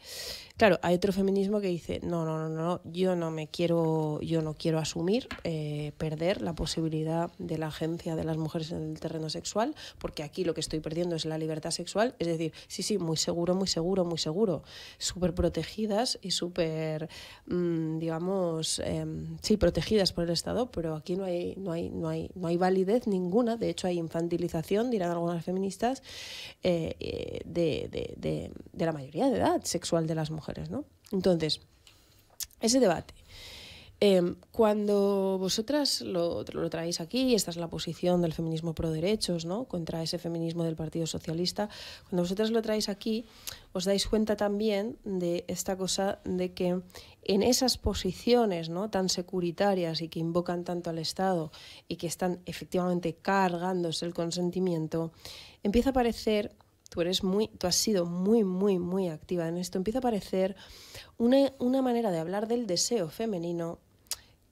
Claro, hay otro feminismo que dice, no, no, no, no, yo no me quiero, yo no quiero asumir, eh, perder la posibilidad de la agencia de las mujeres en el terreno sexual, porque aquí lo que estoy perdiendo es la libertad sexual, es decir, sí, sí, muy seguro, muy seguro, muy seguro, súper protegidas y súper, mm, digamos, em, sí, protegidas por el Estado, pero aquí no hay, no hay, no hay, no hay validez ninguna, de hecho hay infantilización, dirán algunas feministas, eh, eh, de, de, de la mayoría de edad sexual de las mujeres, ¿no? Entonces, ese debate Em, cuando vosotras lo, traéis aquí, esta es la posición del feminismo pro derechos, ¿no? contra ese feminismo del Partido Socialista, cuando vosotras lo traéis aquí, os dais cuenta también de esta cosa de que en esas posiciones ¿no? tan securitarias y que invocan tanto al Estado y que están efectivamente cargándose el consentimiento, empieza a parecer tú eres muy, tú has sido muy, muy, muy activa en esto. Empieza a aparecer una, manera de hablar del deseo femenino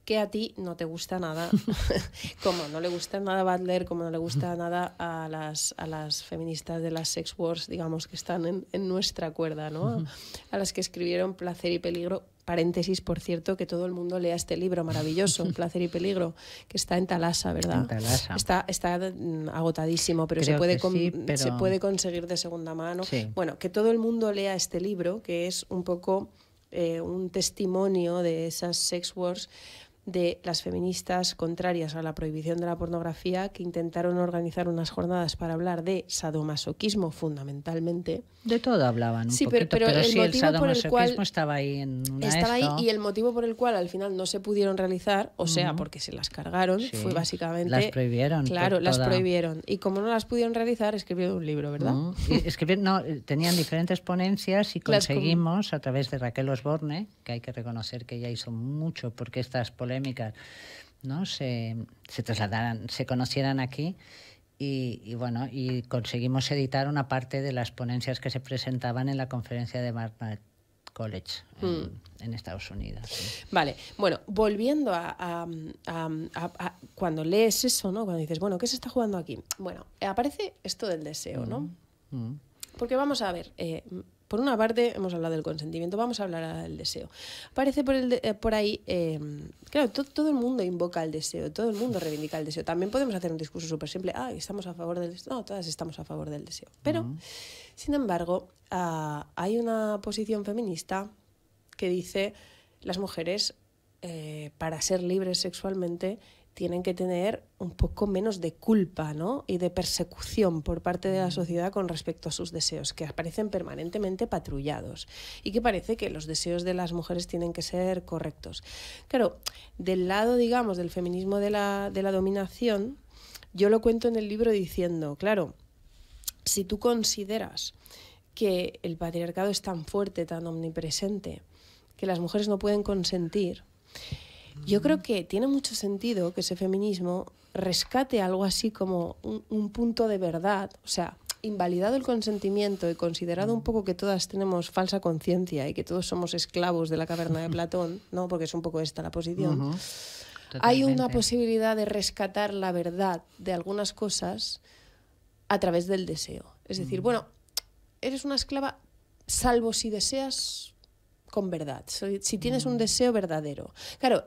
que a ti no te gusta nada, *laughs* como no le gusta nada Butler, como no le gusta nada a las, a las feministas de las sex wars, digamos, que están en, nuestra cuerda, ¿no? A, las que escribieron Placer y Peligro, paréntesis, por cierto, que todo el mundo lea este libro maravilloso, *laughs* Placer y Peligro, que está en Talasa, ¿verdad? Está, mm, agotadísimo, pero, se puede, se puede conseguir de segunda mano. Bueno, que todo el mundo lea este libro, que es un poco eh, un testimonio de esas sex wars de las feministas contrarias a la prohibición de la pornografía que intentaron organizar unas jornadas para hablar de sadomasoquismo fundamentalmente. De todo hablaban. sí, pero, el motivo por el cual estaba ahí estaba ahí y el motivo por el cual al final no se pudieron realizar, o sea, porque se las cargaron, fue básicamente las prohibieron. Claro, las prohibieron y como no las pudieron realizar, escribió un libro, ¿verdad? Mm, no, eh, tenían diferentes ponencias y conseguimos a través de Raquel Osborne, que hay que reconocer que ella hizo mucho porque estas ponencias polémicas, ¿no? Se, se conocieran aquí. Y, bueno, y conseguimos editar una parte de las ponencias que se presentaban en la conferencia de Barnard College mm. en, Estados Unidos. Vale, bueno, volviendo a, cuando lees eso, ¿no? Cuando dices, bueno, ¿qué se está jugando aquí? Bueno, aparece esto del deseo, ¿no? Mm, mm. Porque vamos a ver, eh, por una parte, hemos hablado del consentimiento, vamos a hablar del deseo. Parece por, el eh, por ahí, em, claro, todo, el mundo invoca el deseo, todo el mundo reivindica el deseo. También podemos hacer un discurso súper simple, ah, estamos a favor del deseo, no, todas estamos a favor del deseo. Pero, sin embargo, ah, hay una posición feminista que dice las mujeres, eh, para ser libres sexualmente, tienen que tener un poco menos de culpa y de persecución por parte de la mm. sociedad con respecto a sus deseos, que aparecen permanentemente patrullados y que parece que los deseos de las mujeres tienen que ser correctos. Claro, del lado, digamos, del feminismo de la, de la dominación, yo lo cuento en el libro diciendo, claro, si tú consideras que el patriarcado es tan fuerte, tan omnipresente, que las mujeres no pueden consentir, yo creo que tiene mucho sentido que ese feminismo rescate algo así como un, punto de verdad, o sea, invalidado el consentimiento y considerado un poco que todas tenemos falsa conciencia y que todos somos esclavos de la caverna de Platón, ¿no? Porque es un poco esta la posición. Hay una posibilidad de rescatar la verdad de algunas cosas a través del deseo. Es decir, mm. bueno, eres una esclava salvo si deseas con verdad, si tienes un mm. deseo verdadero. Claro,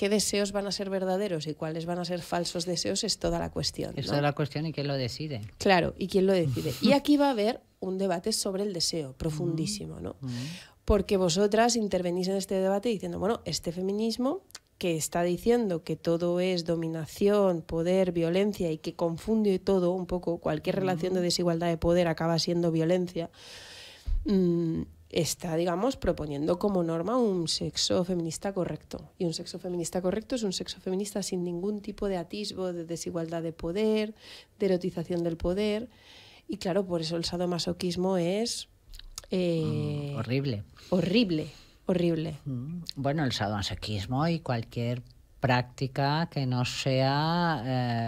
qué deseos van a ser verdaderos y cuáles van a ser falsos deseos es toda la cuestión. Es toda la cuestión y quién lo decide. Claro, y quién lo decide. Y *laughs* aquí va a haber un debate sobre el deseo profundísimo, ¿no? Mm, mm. Porque vosotras intervenís en este debate diciendo, bueno, este feminismo que está diciendo que todo es dominación, poder, violencia y que confunde todo un poco, cualquier relación mm. de desigualdad de poder acaba siendo violencia está, digamos, proponiendo como norma un sexo feminista correcto. Y un sexo feminista correcto es un sexo feminista sin ningún tipo de atisbo de desigualdad de poder, de erotización del poder. Y claro, por eso el sadomasoquismo es... Eh, mm, horrible. Horrible, horrible. Mm, bueno, el sadomasoquismo y cualquier práctica que no sea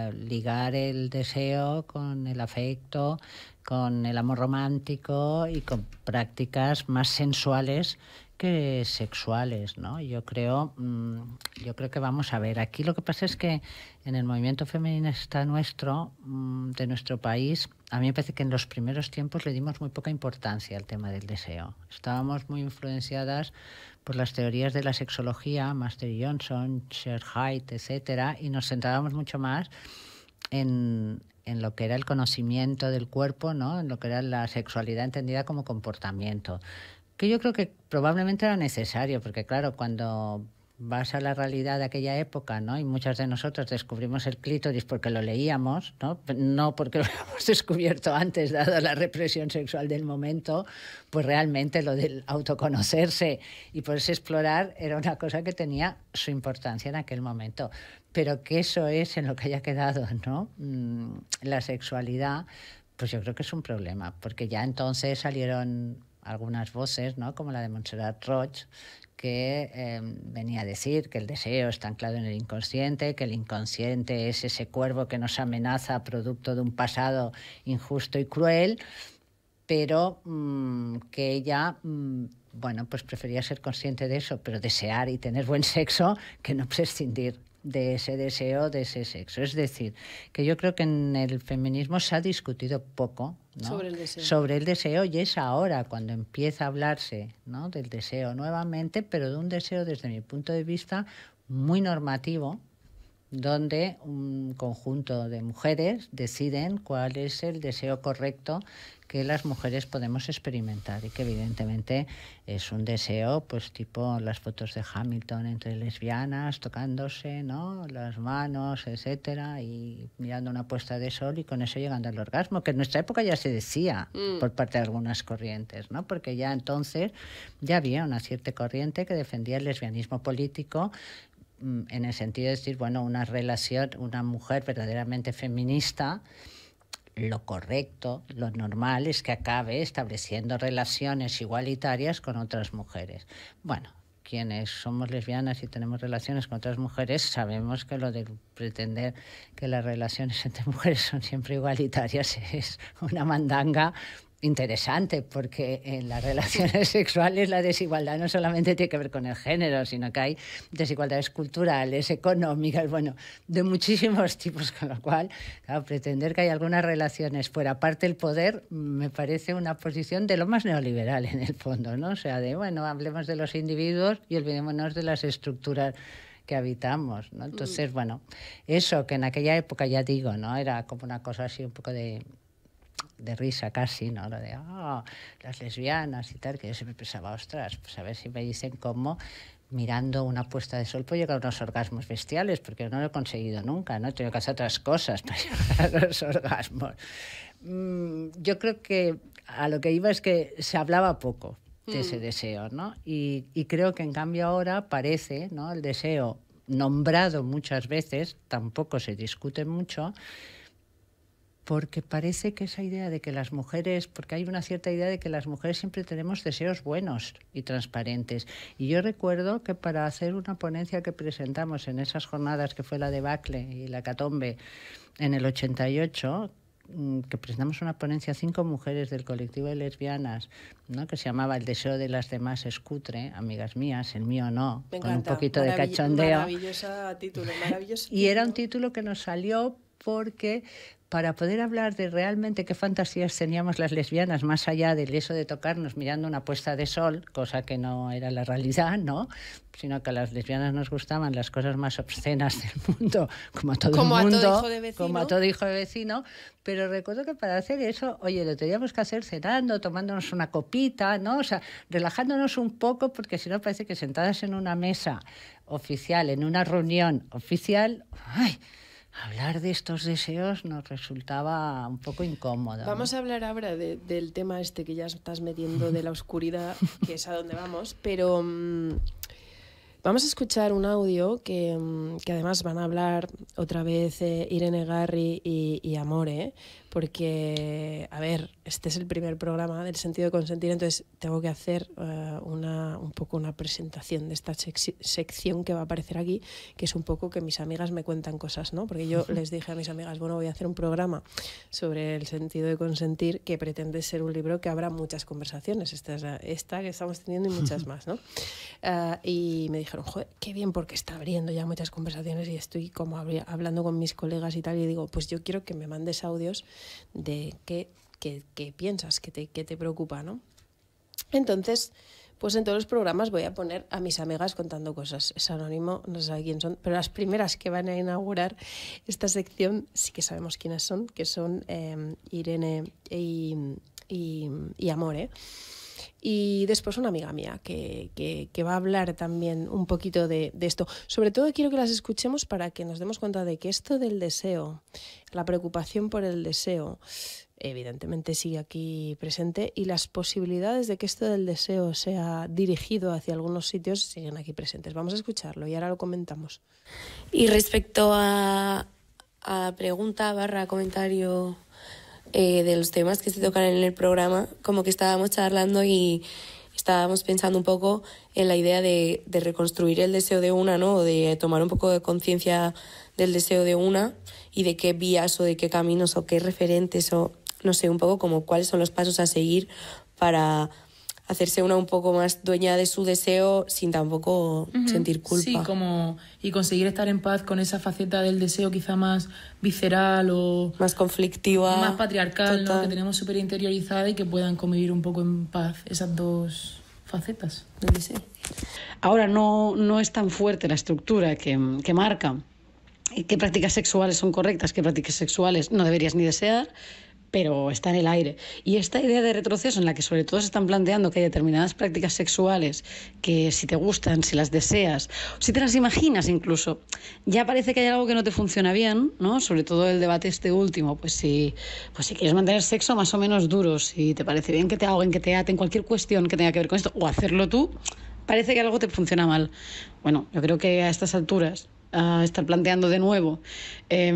eh, ligar el deseo con el afecto, con el amor romántico y con prácticas más sensuales que sexuales, ¿no? Yo creo, mm, yo creo que vamos a ver. Aquí lo que pasa es que en el movimiento feminista nuestro, mm, de nuestro país, a mí me parece que en los primeros tiempos le dimos muy poca importancia al tema del deseo. Estábamos muy influenciadas por las teorías de la sexología, Master Johnson, Sher Haidt, etcétera, y nos centrábamos mucho más en, en lo que era el conocimiento del cuerpo, ¿no? en lo que era la sexualidad entendida como comportamiento que yo creo que probablemente era necesario, porque claro, cuando vas a la realidad de aquella época, ¿no? Y muchas de nosotros descubrimos el clítoris porque lo leíamos, ¿no? No porque *laughs* lo habíamos descubierto antes, dada la represión sexual del momento, pues realmente lo del autoconocerse y poderse explorar era una cosa que tenía su importancia en aquel momento. Pero que eso es en lo que haya quedado, ¿no? Mm, la sexualidad, pues yo creo que es un problema, porque ya entonces salieron algunas voces, ¿no? como la de Montserrat Roig, que em, venía a decir que el deseo está anclado en el inconsciente, que el inconsciente es ese cuervo que nos amenaza producto de un pasado injusto y cruel, pero mm, que ella... Mm, bueno, pues prefería ser consciente de eso, pero desear y tener buen sexo que no prescindir de ese deseo, de ese sexo. Es decir, que yo creo que en el feminismo se ha discutido poco sobre el deseo. Sobre el deseo y es ahora cuando empieza a hablarse ¿no? del deseo nuevamente, pero de un deseo desde mi punto de vista muy normativo, donde un conjunto de mujeres deciden cuál es el deseo correcto que las mujeres podemos experimentar y que evidentemente es un deseo pues tipo las fotos de Hamilton entre lesbianas tocándose no las manos etcétera y mirando una puesta de sol y con eso llegando al orgasmo que en nuestra época ya se decía mm. por parte de algunas corrientes no porque ya entonces ya había una cierta corriente que defendía el lesbianismo político Mm, en el sentido de decir, bueno, una relación, una mujer verdaderamente feminista, lo correcto, lo normal es que acabe estableciendo relaciones igualitarias con otras mujeres. Bueno, quienes somos lesbianas y tenemos relaciones con otras mujeres, sabemos que lo de pretender que las relaciones *laughs* entre mujeres son siempre igualitarias *laughs* es una mandanga interesante, porque en las relaciones *laughs* sexuales la desigualdad no solamente tiene que ver con el género, sino que hay desigualdades culturales, económicas, bueno, de muchísimos *laughs* tipos, con lo cual, claro, pretender que hay algunas relaciones fuera parte del poder me parece una posición de lo más neoliberal en el fondo, ¿no? O sea, de, bueno, hablemos de los individuos y olvidémonos de las estructuras que habitamos, ¿no? Entonces, mm. bueno, eso que en aquella época ya digo, ¿no? Era como una cosa así un poco de de risa casi, ¿no? Lo de, ah, las lesbianas y tal, que yo siempre pensaba, ostras, pues a ver si me dicen cómo mirando una puesta de sol puedo llegar a unos orgasmos bestiales, porque no lo he conseguido nunca, ¿no? He tenido que hacer otras cosas para *laughs* llegar a los orgasmos. Mm, yo creo que a lo que iba es que se hablaba poco de ese mm. deseo, ¿no? Y, y, creo que en cambio ahora parece, ¿no? El deseo nombrado muchas veces, tampoco se discute mucho, porque parece que esa idea de que las mujeres, porque hay una cierta idea de que las mujeres siempre tenemos deseos buenos y transparentes. Y yo recuerdo que para hacer una ponencia que presentamos en esas jornadas que fue la de Bacle y la Catombe en el 88, mm, que presentamos una ponencia a cinco mujeres del colectivo de lesbianas, ¿no? que se llamaba El deseo de las demás escutre amigas mías, el mío no, con un poquito de cachondeo. Y era un título que nos salió porque para poder hablar de realmente qué fantasías teníamos las lesbianas, más allá del eso de tocarnos mirando una puesta de sol, cosa que no era la realidad, ¿no? Sino que a las lesbianas nos gustaban las cosas más obscenas del mundo, como a todo el mundo, hijo de vecino. como a todo hijo de vecino. Pero recuerdo que para hacer eso, oye, lo teníamos que hacer cenando, tomándonos una copita, ¿no? O sea, relajándonos un poco, porque si no parece que sentadas en una mesa oficial, en una reunión oficial, ¡ay! hablar de estos deseos nos resultaba un poco incómodo. Vamos a hablar ahora del tema este que ya estás metiendo de la *laughs* oscuridad, que es a donde vamos, pero mm, vamos a escuchar un audio mm, que, además van a hablar otra vez eh, Irene Garri y Amore, porque, a ver, este es el primer programa del sentido de consentir, entonces tengo que hacer eh, una, un poco una presentación de esta sección que va a aparecer aquí, que es un poco que mis amigas me cuentan cosas, ¿no? Porque yo *laughs* les dije a mis amigas, bueno, voy a hacer un programa sobre el sentido de consentir que pretende ser un libro que habrá muchas conversaciones, esta, es esta que estamos teniendo y muchas *laughs* más, ¿no? Eh, y me dijeron, joder, qué bien porque está abriendo ya muchas conversaciones y estoy como hablando con mis colegas y tal, y digo, pues yo quiero que me mandes audios de qué que, piensas, que te, preocupa, ¿no? Entonces, pues en todos los programas voy a poner a mis amigas contando cosas. Es anónimo, no sé quién son, pero las primeras que van a inaugurar esta sección sí que sabemos quiénes son, que son em, Irene y, y, y Amore. Y después una amiga mía que, que, va a hablar también un poquito de, esto. Sobre todo quiero que las escuchemos para que nos demos cuenta de que esto del deseo, la preocupación por el deseo, evidentemente sigue aquí presente y las posibilidades de que esto del deseo sea dirigido hacia algunos sitios siguen aquí presentes. Vamos a escucharlo y ahora lo comentamos. Y respecto a, a pregunta barra comentario eh, de los temas que se tocan en el programa, como que estábamos charlando y estábamos pensando un poco en la idea de, de reconstruir el deseo de una, ¿no? De tomar un poco de conciencia del deseo de una y de qué vías o de qué caminos o qué referentes o no sé, un poco como cuáles son los pasos a seguir para hacerse una un poco más dueña de su deseo sin tampoco sentir culpa. Sí, como y conseguir estar en paz con esa faceta del deseo quizá más visceral o más conflictiva, más patriarcal, que tenemos súper interiorizada y que puedan convivir un poco en paz esas dos facetas del deseo. Ahora no, no es tan fuerte la estructura que, que marca qué prácticas sexuales son correctas, qué prácticas sexuales no deberías ni desear, pero está en el aire. Y esta idea de retroceso en la que sobre todo se están planteando que hay determinadas prácticas sexuales que si te gustan, si las deseas, si te las imaginas incluso, ya parece que hay algo que no te funciona bien, ¿no? Sobre todo el debate este último, pues si, pues si quieres mantener sexo más o menos duro, si te parece bien que te ahoguen, que te aten, cualquier cuestión que tenga que ver con esto, o hacerlo tú, parece que algo te funciona mal. Bueno, yo creo que a estas alturas estar planteando de nuevo, em,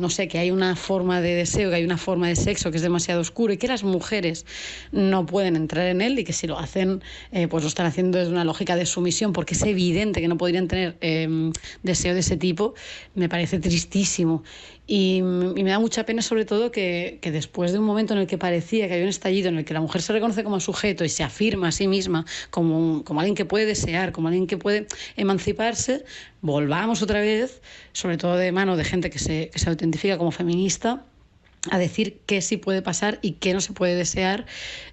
no sé, que hay una forma de deseo, que hay una forma de sexo que es demasiado oscuro y que las mujeres no pueden entrar en él y que si lo hacen, eh, pues lo están haciendo desde una lógica de sumisión, porque es evidente que no podrían tener em, deseo de ese tipo, me parece tristísimo. Y, me da mucha pena sobre todo que, después de un momento en el que parecía que había un estallido, en el que la mujer se reconoce como sujeto y se afirma a sí misma como, como alguien que puede desear, como alguien que puede emanciparse, volvamos otra vez, sobre todo de mano de gente que se autentifica como feminista, a decir qué sí puede pasar y qué no se puede desear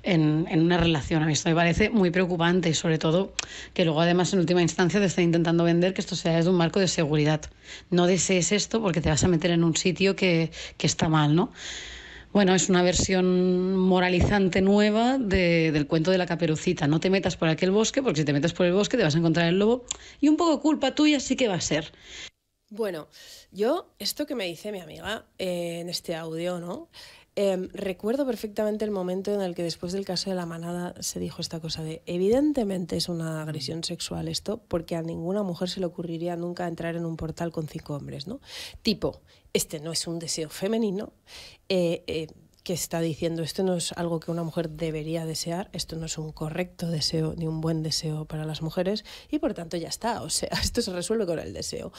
en, una relación. A mí me parece muy preocupante y sobre todo que luego además en última instancia te estén intentando vender que esto sea desde un marco de seguridad. No desees esto porque te vas a meter en un sitio que, está mal, ¿no? Bueno, es una versión moralizante nueva del cuento de la caperucita. No te metas por aquel bosque, porque si te metes por el bosque te vas a encontrar el lobo. Y un poco culpa tuya sí que va a ser. Bueno, yo, esto que me dice mi amiga eh, en este audio, ¿no? Em, recuerdo perfectamente el momento en el que después del caso de la manada se dijo esta cosa de, evidentemente es una mm. agresión sexual esto, porque a ninguna mujer se le ocurriría nunca entrar en un portal con cinco hombres, ¿no? Tipo, este no es un deseo femenino. Eh, eh, que está diciendo esto no es algo que una mujer debería desear, esto no es un correcto deseo ni un buen deseo para las mujeres y por tanto ya está, o sea, *laughs* esto se resuelve con el deseo.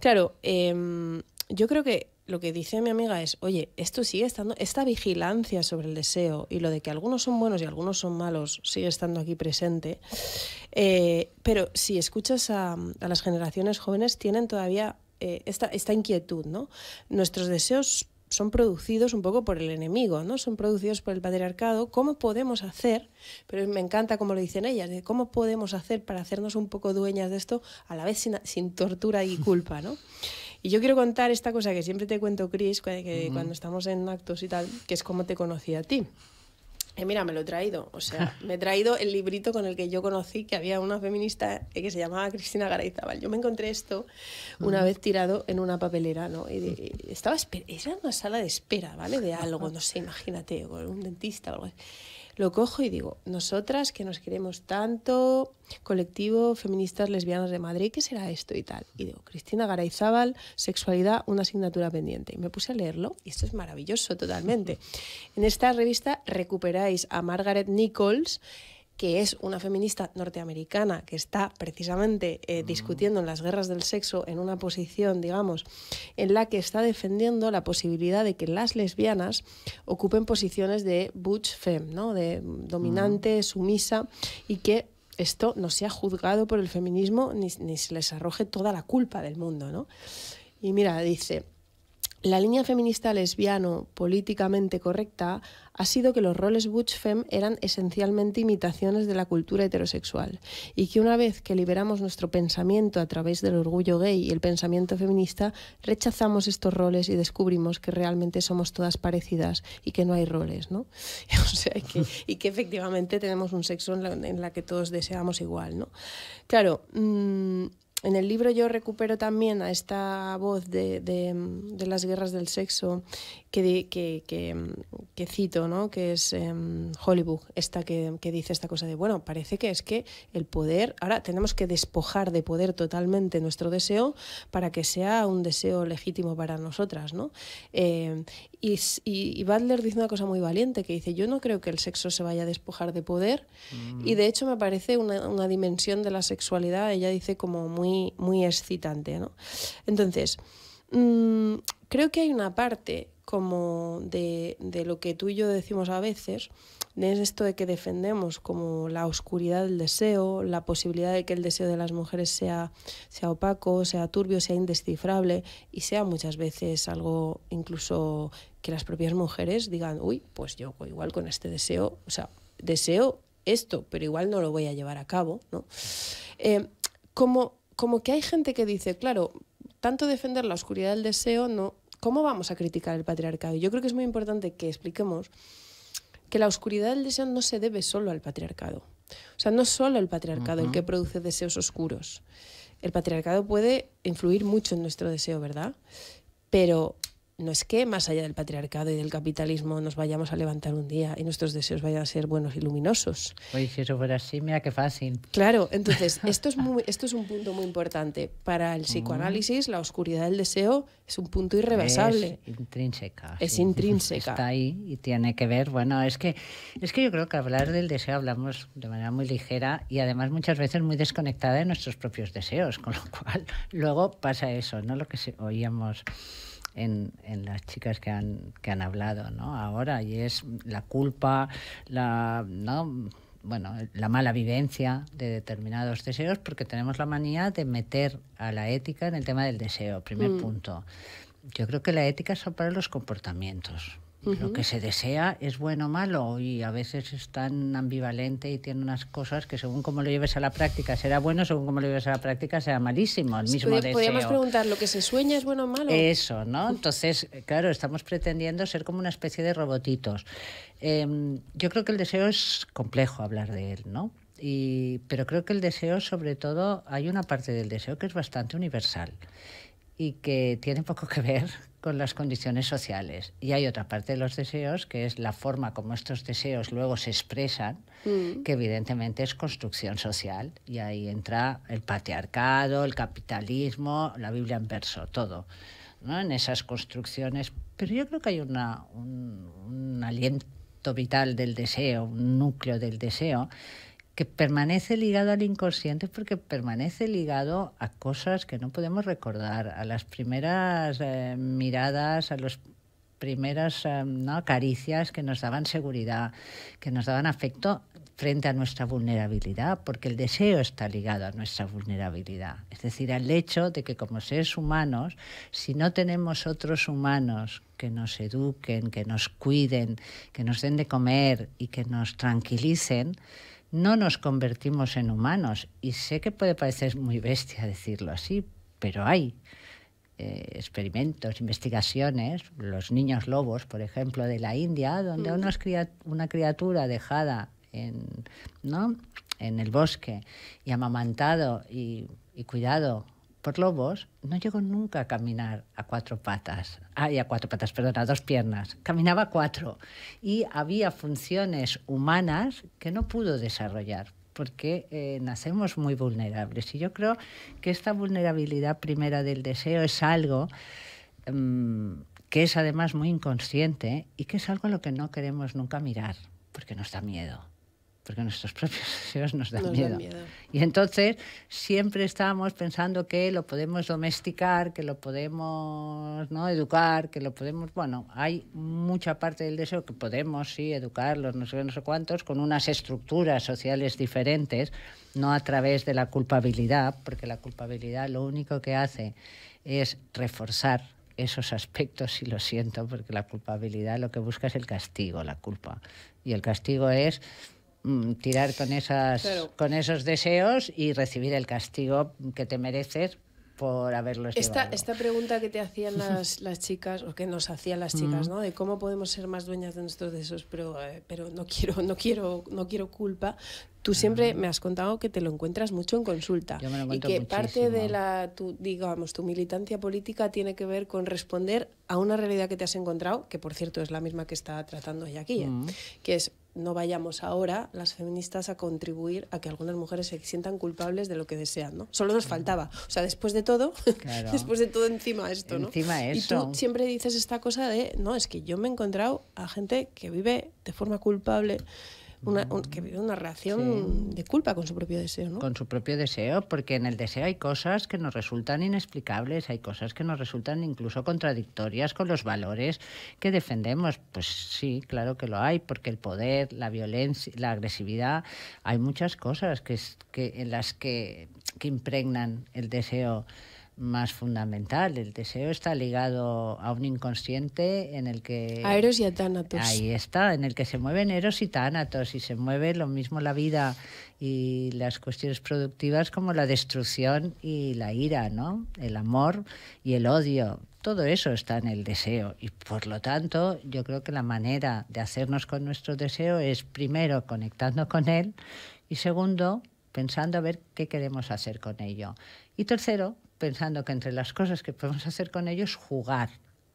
Claro, em, yo creo que lo que dice mi amiga es, oye, esto sigue estando, esta vigilancia sobre el deseo y lo de que algunos son buenos y algunos son malos sigue estando aquí presente. Eh, pero si escuchas a, las generaciones jóvenes, tienen todavía eh, esta, esta inquietud, ¿no? Nuestros deseos son producidos un poco por el enemigo, ¿no? Son producidos por el patriarcado. ¿Cómo podemos hacer? Pero me encanta como lo dicen ellas, de cómo podemos hacer para hacernos un poco dueñas de esto, a la vez sin, tortura y culpa, ¿no? *laughs* Y yo quiero contar esta cosa que siempre te cuento, Chris, que, cuando estamos en actos y tal, que es cómo te conocí a ti. Eh, mira, me lo he traído. O sea, *laughs* me he traído el librito con el que yo conocí que había una feminista eh, que se llamaba Cristina Garayzabal. Yo me encontré esto una vez tirado en una papelera, ¿no? estaba era una sala de espera, ¿vale? De algo, no sé, imagínate, con un dentista o algo así lo cojo y digo, nosotras que nos queremos tanto, colectivo feministas lesbianas de Madrid, ¿qué será esto y tal? Y digo, Cristina Garaizábal, sexualidad, una asignatura pendiente. Y me puse a leerlo y esto es maravilloso totalmente. En esta revista recuperáis a Margaret Nichols, que es una feminista norteamericana que está precisamente eh, mm. discutiendo en las guerras del sexo en una posición, digamos, en la que está defendiendo la posibilidad de que las lesbianas ocupen posiciones de butch femme, ¿no? de dominante, mm. sumisa, y que esto no sea juzgado por el feminismo ni, ni se les arroje toda la culpa del mundo. ¿no? Y mira, dice... La línea feminista lesbiano políticamente correcta ha sido que los roles butch fem eran esencialmente imitaciones de la cultura heterosexual y que una vez que liberamos nuestro pensamiento a través del orgullo gay y el pensamiento feminista, rechazamos estos roles y descubrimos que realmente somos todas parecidas y que no hay roles, ¿no? *laughs* y que efectivamente tenemos un sexo en la, que todos deseamos igual, ¿no? Claro, mm, en el libro yo recupero también a esta voz de, de, las guerras del sexo que, que, que, cito, ¿no? que es em, Hollywood, esta que, dice esta cosa de, bueno, parece que es que el poder, ahora tenemos que despojar de poder totalmente nuestro deseo para que sea un deseo legítimo para nosotras. ¿no? Em, y, y, Butler dice una cosa muy valiente, que dice, yo no creo que el sexo se vaya a despojar de poder, mm. y de hecho me parece una, dimensión de la sexualidad, ella dice, como muy, muy excitante. ¿no? Entonces, mm, creo que hay una parte como de, lo que tú y yo decimos a veces, es esto de que defendemos como la oscuridad del deseo, la posibilidad de que el deseo de las mujeres sea, sea opaco, sea turbio, sea indescifrable y sea muchas veces algo incluso que las propias mujeres digan, uy, pues yo igual con este deseo, o sea, deseo esto, pero igual no lo voy a llevar a cabo, ¿no? Eh, como, como que hay gente que dice, claro, tanto defender la oscuridad del deseo no ¿Cómo vamos a criticar el patriarcado? Yo creo que es muy importante que expliquemos que la oscuridad del deseo no se debe solo al patriarcado. O sea, no solo el patriarcado el que produce deseos oscuros. El patriarcado puede influir mucho en nuestro deseo, ¿verdad? Pero no es que más allá del patriarcado y del capitalismo nos vayamos a levantar un día y nuestros deseos vayan a ser buenos y luminosos. Oye, si eso fuera así, mira qué fácil. Claro, entonces, *laughs* esto es, un punto muy importante. Para el mm. psicoanálisis, la oscuridad del deseo es un punto irreversible. Es intrínseca. Es intrínseca. Está ahí y tiene que ver, bueno, es que, es que yo creo que hablar del deseo hablamos de manera muy ligera y además muchas veces muy desconectada de nuestros propios deseos, con lo cual *laughs* luego pasa eso, ¿no? Lo que oíamos en, las chicas que han, que han hablado ¿no? ahora, y es la culpa, la... ¿no? bueno, la mala vivencia de determinados deseos, porque tenemos la manía de meter a la ética en el tema del deseo, primer mm. punto. Yo creo que la ética es para los comportamientos. Lo que se desea es bueno o malo y a veces es tan ambivalente y tiene unas cosas que según cómo lo lleves a la práctica será bueno, según como lo lleves a la práctica será malísimo, el pues mismo deseo. Podríamos preguntar, ¿lo que se sueña es bueno o malo? Eso, ¿no? Entonces, claro, estamos pretendiendo ser como una especie de robotitos. Em, yo creo que el deseo es complejo hablar de él, ¿no? pero creo que el deseo, sobre todo, hay una parte del deseo que es bastante universal y que tiene poco que ver con las condiciones sociales. Y hay otra parte de los deseos, que es la forma como estos deseos luego se expresan, mm. que evidentemente es construcción social. Y ahí entra el patriarcado, el capitalismo, la Biblia en verso, todo. ¿no? En esas construcciones. Pero yo creo que hay una, un aliento vital del deseo, un núcleo del deseo que permanece ligado al inconsciente porque permanece ligado a cosas que no podemos recordar, a las primeras eh, miradas, a las primeras eh, ¿no? caricias que nos daban seguridad, que nos daban afecto frente a nuestra vulnerabilidad, porque el deseo está ligado a nuestra vulnerabilidad, es decir, al hecho de que como seres humanos, si no tenemos otros humanos que nos eduquen, que nos cuiden, que nos den de comer y que nos tranquilicen, no nos convertimos en humanos. Y sé que puede parecer muy bestia decirlo así, pero hay eh, experimentos, investigaciones, los niños lobos, por ejemplo, de la India, donde mm. una, criatura dejada en, ¿no? en el bosque y amamantado y cuidado por Lobos, no llegó nunca a caminar a cuatro patas, ay, a cuatro patas, perdón, a dos piernas, caminaba a cuatro y había funciones humanas que no pudo desarrollar porque eh, nacemos muy vulnerables. Y yo creo que esta vulnerabilidad primera del deseo es algo em, que es además muy inconsciente y que es algo a lo que no queremos nunca mirar, porque nos da miedo porque nuestros *laughs* propios deseos nos, dan, miedo. Y entonces siempre estamos pensando que lo podemos domesticar, que lo podemos no educar, que lo podemos, bueno, hay mucha parte del deseo que podemos sí educarlos, no sé no cuántos, con unas estructuras sociales diferentes, no a través de la culpabilidad, porque la culpabilidad lo único que hace es reforzar esos aspectos ...y lo siento, porque la culpabilidad lo que busca es el castigo, la culpa. Y el castigo es Mm, tirar con esos deseos y recibir el castigo que te mereces por haberlos esta, Esta pregunta que te hacían *laughs* las, chicas, o que nos hacían las chicas, mm. De cómo podemos ser más dueñas de nuestros deseos, pero, eh, pero no, quiero, no, quiero, no quiero culpa. Tú siempre ah. me has contado que te lo encuentras mucho en consulta Yo me lo y que parte de la tu, digamos tu militancia política tiene que ver con responder a una realidad que te has encontrado, que por cierto es la misma que está tratando ella aquí, ¿eh? mm. que es no vayamos ahora las feministas a contribuir a que algunas mujeres se sientan culpables de lo que desean, ¿no? Solo nos faltaba. O sea, después de todo, *laughs* después de todo encima esto, ¿no? Y tú siempre dices esta cosa de, no, es que yo me he encontrado a gente que vive de forma culpable una, mm. que vive una relación de culpa con su propio deseo, ¿no? Con su propio deseo, porque en el deseo hay cosas que nos resultan inexplicables, hay cosas que nos resultan incluso contradictorias con los valores que defendemos. Pues sí, claro que lo hay, porque el poder, la violencia, la agresividad, hay muchas cosas que, que en las que, que impregnan el deseo más fundamental. El deseo está ligado a un inconsciente en el que... A Eros y a Tánatos. Ahí está, en el que se mueven Eros y Tánatos y se mueve lo mismo la vida y las cuestiones productivas como la destrucción y la ira, ¿no? El amor y el odio. Todo eso está en el deseo y por lo tanto yo creo que la manera de hacernos con nuestro deseo es primero conectando con él y segundo pensando a ver qué queremos hacer con ello. Y tercero, pensando que entre las cosas que podemos hacer con es jugar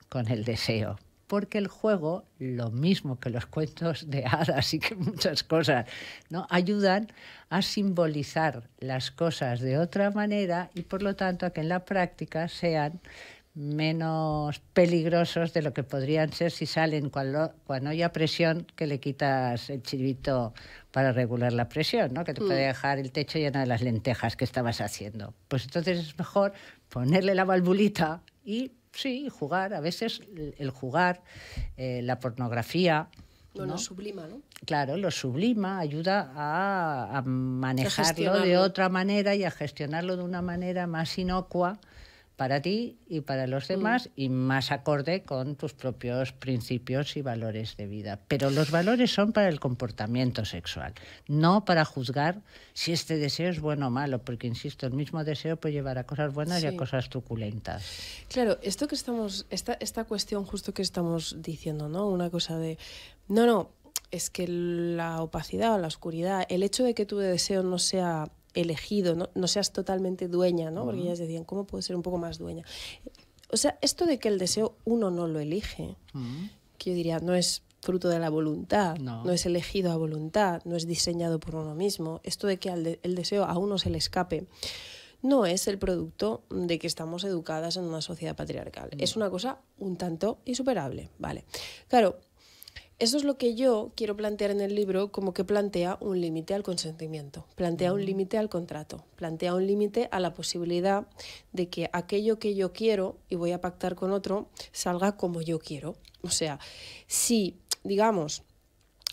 con el deseo. Porque el juego, lo mismo que los cuentos de hadas y que muchas cosas, ¿no? ayudan a simbolizar las cosas de otra manera y por lo tanto a que en la práctica sean menos peligrosos de lo que podrían ser si salen cuando, cuando haya presión que le quitas el chivito para regular la presión, ¿no? que te puede mm. dejar el techo lleno de las lentejas que estabas haciendo. Pues entonces es mejor ponerle la valvulita y sí, jugar. A veces el jugar, eh, la pornografía, Lo sublima, ¿no? Claro, lo sublima, ayuda a, manejarlo de otra manera y a gestionarlo de una manera más inocua para ti y para los mm. demás y más acorde con tus propios principios y valores de vida. Pero los valores son para el comportamiento sexual, no para juzgar si este deseo es bueno o malo, porque, insisto, el mismo deseo puede llevar a cosas buenas y a cosas truculentas. Claro, esto que estamos, esta, esta cuestión justo que estamos diciendo, ¿no? Una cosa de, no, no, es que la opacidad o la oscuridad, el hecho de que tu deseo no sea elegido, no, seas totalmente dueña, ¿no? Porque ellas decían, ¿cómo puedo ser un poco más dueña? O sea, esto de que el deseo uno no lo elige, que yo diría, no es fruto de la voluntad, no. es elegido a voluntad, no es diseñado por uno mismo, esto de que el deseo a uno se le escape, no es el producto de que estamos educadas en una sociedad patriarcal. Mm. Es una cosa un tanto insuperable, ¿vale? Claro, eso es lo que yo quiero plantear en el libro como que plantea un límite al consentimiento, plantea un mm. límite al contrato, plantea un límite a la posibilidad de que aquello que yo quiero y voy a pactar con otro salga como yo quiero. O sea, si, digamos,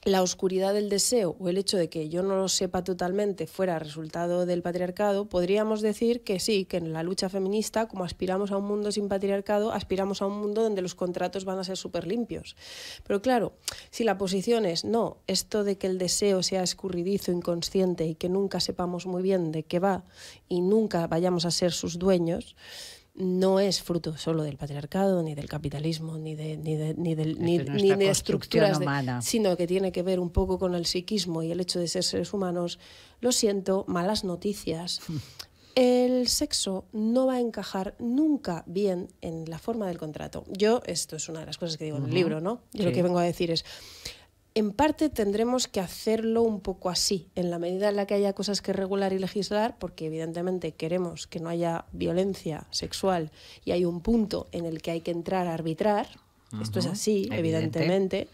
la oscuridad del deseo o el hecho de que yo no lo sepa totalmente fuera resultado del patriarcado, podríamos decir que sí, que en la lucha feminista, como aspiramos a un mundo sin patriarcado, aspiramos a un mundo donde los contratos van a ser súper limpios. Pero claro, si la posición es no, esto de que el deseo sea escurridizo, inconsciente y que nunca sepamos muy bien de qué va y nunca vayamos a ser sus dueños, no es fruto solo del patriarcado, ni del capitalismo, ni de, ni de, ni ni, estructuras, sino que tiene que ver un poco con el psiquismo y el hecho de ser seres humanos. Lo siento, malas noticias. *laughs* El sexo no va a encajar nunca bien en la forma del contrato. Yo, esto es una de las cosas que digo en el libro, ¿no? Yo lo que vengo a decir es, en parte tendremos que hacerlo un poco así, en la medida en la que haya cosas que regular y legislar, porque evidentemente queremos que no haya violencia sexual y hay un punto en el que hay que entrar a arbitrar. Esto es así, evidentemente.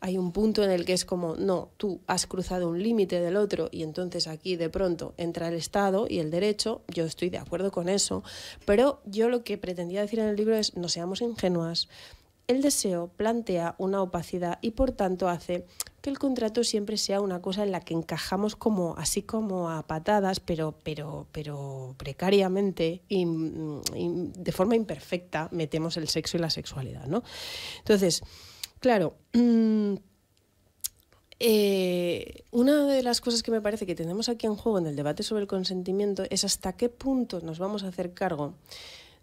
Hay un punto en el que es como, no, tú has cruzado un límite del otro y entonces aquí de pronto entra el Estado y el derecho. Yo estoy de acuerdo con eso, pero yo lo que pretendía decir en el libro es, no seamos ingenuas, el deseo plantea una opacidad y por tanto hace que el contrato siempre sea una cosa en la que encajamos como así como a patadas, pero pero pero precariamente y, de forma imperfecta metemos el sexo y la sexualidad, ¿no? Entonces, claro, mm, eh, una de las cosas que me parece que tenemos aquí en juego en el debate sobre el consentimiento es hasta qué punto nos vamos a hacer cargo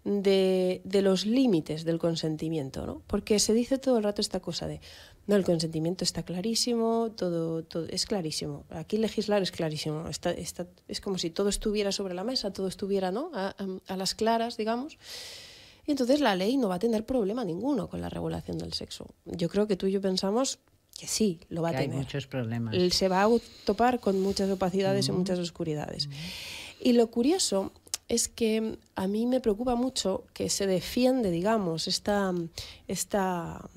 de, los límites del consentimiento, ¿no? Porque se dice todo el rato esta cosa de, no, el consentimiento está clarísimo, todo, es clarísimo. Aquí legislar es clarísimo. Está, es como si todo estuviera sobre la mesa, todo estuviera, ¿no? a, las claras, digamos. Y entonces la ley no va a tener problema ninguno con la regulación del sexo. Yo creo que tú y yo pensamos que sí, lo va a tener. Hay muchos problemas. Se va a topar con muchas opacidades y mm. muchas oscuridades. Mm. Y lo curioso es que a mí me preocupa mucho que se defiende, digamos, esta, esta,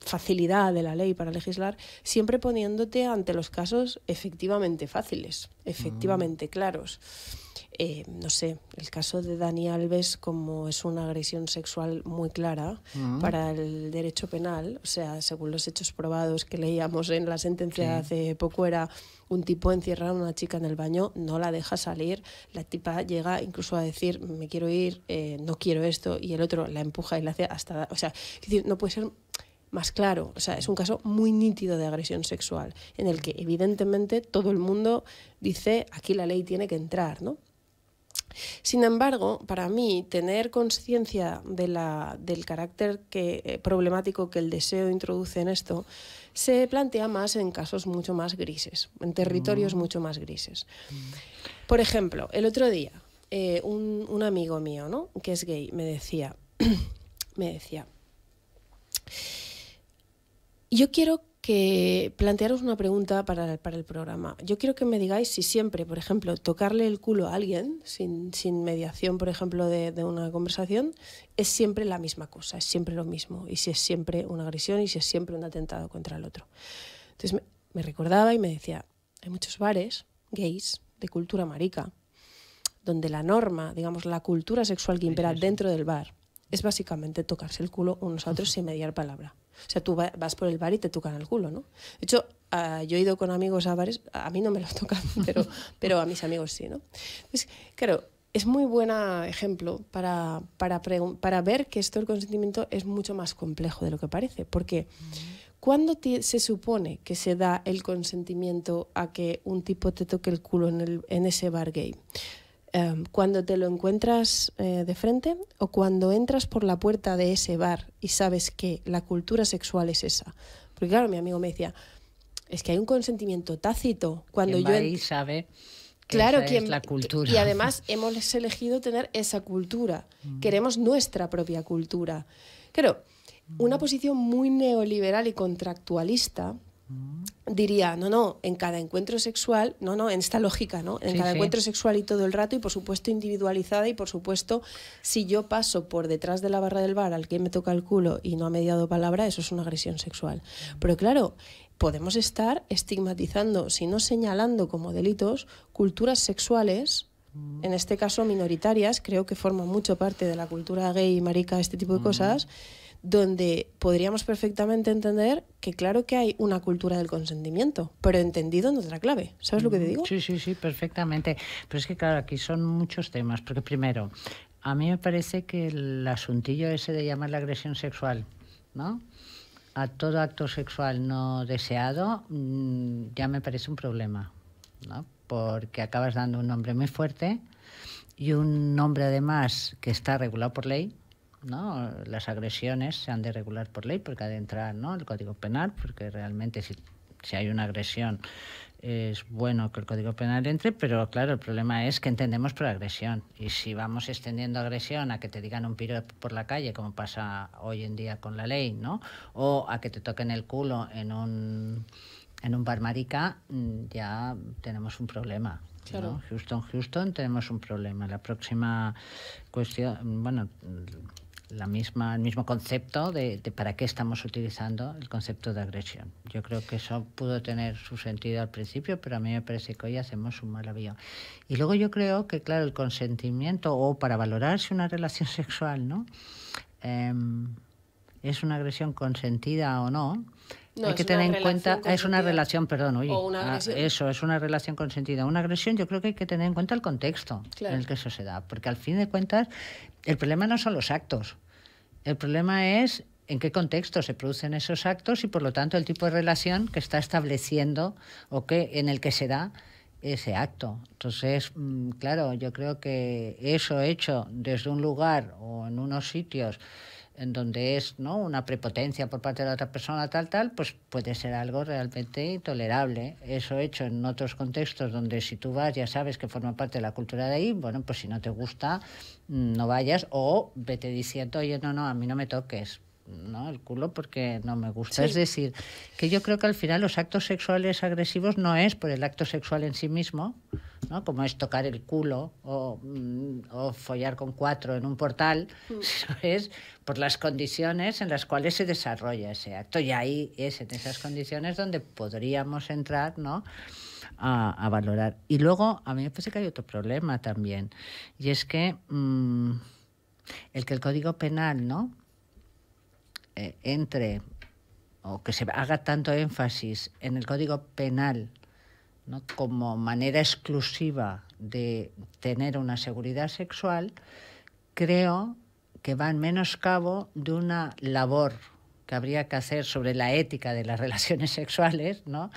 facilidad de la ley para legislar, siempre poniéndote ante los casos efectivamente fáciles, efectivamente mm. claros. Eh, no sé, el caso de Dani Alves como es una agresión sexual muy clara para el derecho penal, o sea, según los hechos probados que leíamos en la sentencia hace poco era un tipo encierra a una chica en el baño, no la deja salir, la tipa llega incluso a decir, me quiero ir, eh, no quiero esto, y el otro la empuja y la hace hasta... O sea, no puede ser más claro. O sea, es un caso muy nítido de agresión sexual, en el que evidentemente todo el mundo dice aquí la ley tiene que entrar, ¿no? Sin embargo, para mí, tener conciencia de del carácter que, eh, problemático que el deseo introduce en esto se plantea más en casos mucho más grises, en territorios mm. mucho más grises. Por ejemplo, el otro día, eh, un, amigo mío, ¿no? que es gay, me decía, *clears throat* me decía, yo quiero que plantearos una pregunta para, para, el programa. Yo quiero que me digáis si siempre, por ejemplo, tocarle el culo a alguien, sin, mediación, por ejemplo, de, una conversación, es siempre la misma cosa, es siempre lo mismo, y si es siempre una agresión y si es siempre un atentado contra el otro. Entonces me, me recordaba y me decía, hay muchos bares gays de cultura marica, donde la norma, digamos, la cultura sexual que impera dentro del bar, es básicamente tocarse el culo unos a otros *laughs* sin mediar palabra. O sea, tú vas por el bar y te tocan el culo, ¿no? De hecho, ah, yo he ido con amigos a bares, a mí no me lo *laughs* tocan, pero, pero a mis amigos sí, ¿no? Pues, claro, es muy buen ejemplo para, para, ver que esto del consentimiento es mucho más complejo de lo que parece. Porque ¿cuándo se supone que se da el consentimiento a que un tipo te toque el culo en, el, en ese bar gay? Em, cuando te lo encuentras eh, de frente o cuando entras por la puerta de ese bar y sabes que la cultura sexual es esa. Porque claro, mi amigo me decía, es que hay un consentimiento tácito. Cuando yo ahí sabe. Que claro, es la cultura. Y *laughs* además hemos elegido tener esa cultura. Mm. Queremos nuestra propia cultura. Claro, una mm. posición muy neoliberal y contractualista diría, no, no, en cada encuentro sexual, no, no, en esta lógica, ¿no? En cada encuentro sexual y todo el rato y por supuesto individualizada y por supuesto si yo paso por detrás de la barra del bar al que me toca el culo y no ha mediado palabra, eso es una agresión sexual. Pero claro, podemos estar estigmatizando, si no señalando como delitos, culturas sexuales en este caso minoritarias, creo que forman mucho parte de la cultura gay y marica este tipo de cosas, donde podríamos perfectamente entender que claro que hay una cultura del consentimiento, pero entendido en otra clave. ¿Sabes lo que te mm, digo? Sí, sí, sí, perfectamente. Pero es que claro, aquí son muchos temas, porque primero, a mí me parece que el asuntillo ese de llamar la agresión sexual, ¿no? A todo acto sexual no deseado mm, ya me parece un problema, ¿no? Porque acabas dando un nombre muy fuerte y un nombre además que está regulado por ley, ¿no? Las agresiones se han de regular por ley porque ha de entrar, ¿no? El Código Penal, porque realmente si, si hay una agresión es bueno que el Código Penal entre, pero claro, el problema es que entendemos por agresión. Y si vamos extendiendo agresión a que te digan un piro por la calle, como pasa hoy en día con la ley, ¿no? O a que te toquen el culo en un, en un bar marica, mm, ya tenemos un problema. Houston, Houston, tenemos un problema. La próxima cuestión, bueno, misma, el mismo concepto de, para qué estamos utilizando el concepto de agresión. Yo creo que eso pudo tener su sentido al principio, pero a mí me parece que hoy hacemos un mal Y luego yo creo que, claro, el consentimiento o para valorarse una relación *laughs* sexual, ¿no? Em, es una agresión consentida o no, hay que tener en cuenta, ah, es una relación, perdón, oye, ah, eso, es una relación consentida. Una agresión yo creo que hay que tener en cuenta el contexto en el que eso se da, porque al fin de cuentas el problema no son los actos, el problema es en qué contexto se producen esos actos y por lo tanto el tipo de relación que está estableciendo o que en el que se da ese acto. Entonces, mm, claro, yo creo que eso hecho desde un lugar o en unos sitios en donde es ¿no? una prepotencia por parte de la otra persona, tal, tal, pues puede ser algo realmente intolerable. Eso hecho en otros contextos donde si tú vas ya sabes que forma parte de la cultura de ahí, bueno, pues si no te gusta, mm, no vayas o vete diciendo, oye, no, no, a mí no me toques, no el culo porque no me gusta. Es decir, que yo creo que al final los actos sexuales agresivos no es por el acto sexual en sí mismo, ¿no? como es tocar el culo o, mm, o follar con cuatro en un portal, mm. *laughs* es por las condiciones en las cuales se desarrolla ese acto. Y ahí es en esas condiciones donde podríamos entrar, ¿no? A, a, valorar. Y luego, a mí me parece que hay otro problema también, y es que mm, el que el Código Penal, ¿no? Eh, entre o que se haga tanto énfasis en el Código Penal ¿no? como manera exclusiva de tener una seguridad sexual, creo que va en menoscabo de una labor que habría que hacer sobre la ética de las *laughs* relaciones sexuales, ¿no?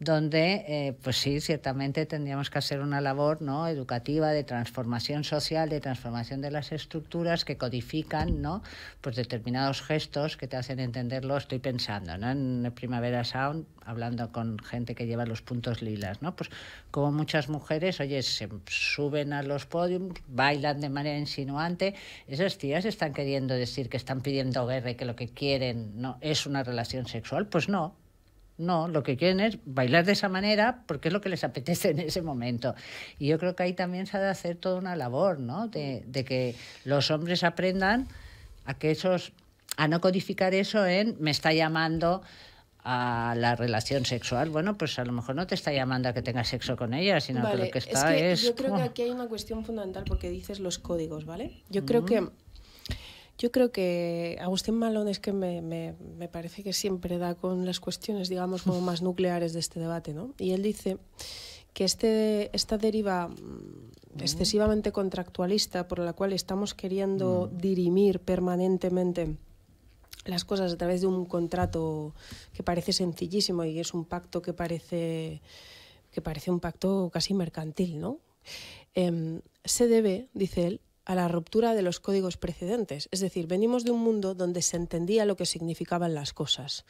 donde, eh, pues sí, ciertamente tendríamos que hacer una labor ¿no? educativa de transformación social, de transformación de las estructuras que codifican ¿no? pues determinados gestos que te hacen entenderlo. Estoy pensando ¿no? en Primavera Sound, hablando con gente que lleva los puntos lilas, ¿no? pues como muchas mujeres, oye, se suben a los podiums, bailan de manera insinuante, esas tías están queriendo decir que están pidiendo guerra y que lo que quieren no es una relación sexual, pues no, no, lo que quieren es bailar de esa manera porque es lo que les apetece en ese momento. Y yo creo que ahí también se ha de hacer toda una labor, ¿no? De, que los hombres aprendan a que esos, a no codificar eso en me está llamando a la relación sexual, bueno, pues a lo mejor no te está llamando a que tengas sexo con ella, sino que lo que está es... yo creo que *laughs* aquí hay una cuestión fundamental porque dices los códigos, ¿vale? Yo creo que yo creo que Agustín Malón es que me, me, parece que siempre da con las cuestiones, digamos, como más *laughs* nucleares de este debate, ¿no? Y él dice que este, esta deriva mm, excesivamente mm. contractualista por la cual estamos queriendo mm. dirimir permanentemente las cosas a través de un contrato que parece sencillísimo y es un pacto que parece que parece un pacto casi mercantil, ¿no? Em, se debe, dice él, a la ruptura de los códigos precedentes. Es decir, venimos de un mundo donde se entendía lo que significaban las cosas.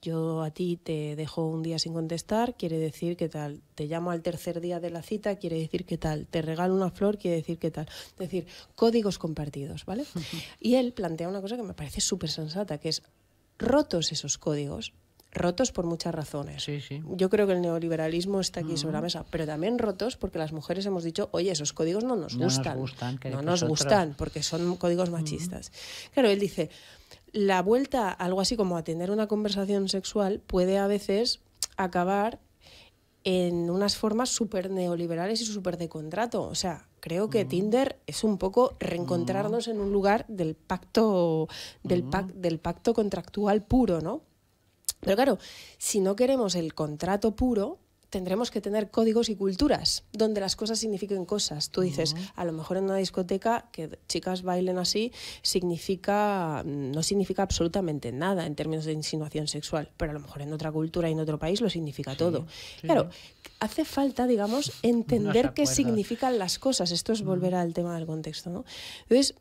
Yo a ti te dejo un día sin contestar, quiere decir que tal. Te llamo al tercer día de la cita, quiere decir qué tal. Te regalo una flor, quiere decir qué tal. Es decir, códigos compartidos, ¿vale? *laughs* Y él plantea una cosa que me parece súper sensata, que es rotos esos códigos, rotos por muchas razones. Sí, sí. Yo creo que el neoliberalismo está aquí sobre la mesa, pero también rotos porque las mujeres hemos dicho, oye, esos códigos no nos gustan. no nos gustan porque son códigos machistas. Claro, él dice, la vuelta, algo así como a tener una conversación sexual, puede a veces acabar en unas formas súper neoliberales y súper de contrato. O sea, creo que Tinder es un poco reencontrarnos en un lugar del pacto, del, del pacto contractual puro, ¿no? Pero claro, si no queremos el contrato puro, tendremos que tener códigos y culturas donde las cosas signifiquen cosas. Tú dices, a lo mejor en una discoteca que chicas bailen así significa mm, no significa absolutamente nada en términos de insinuación sexual, pero a lo mejor en otra cultura y en otro país lo significa todo. Claro, hace falta, digamos, *laughs* entender qué significan las cosas. Esto es volver al tema del contexto, ¿no? Entonces,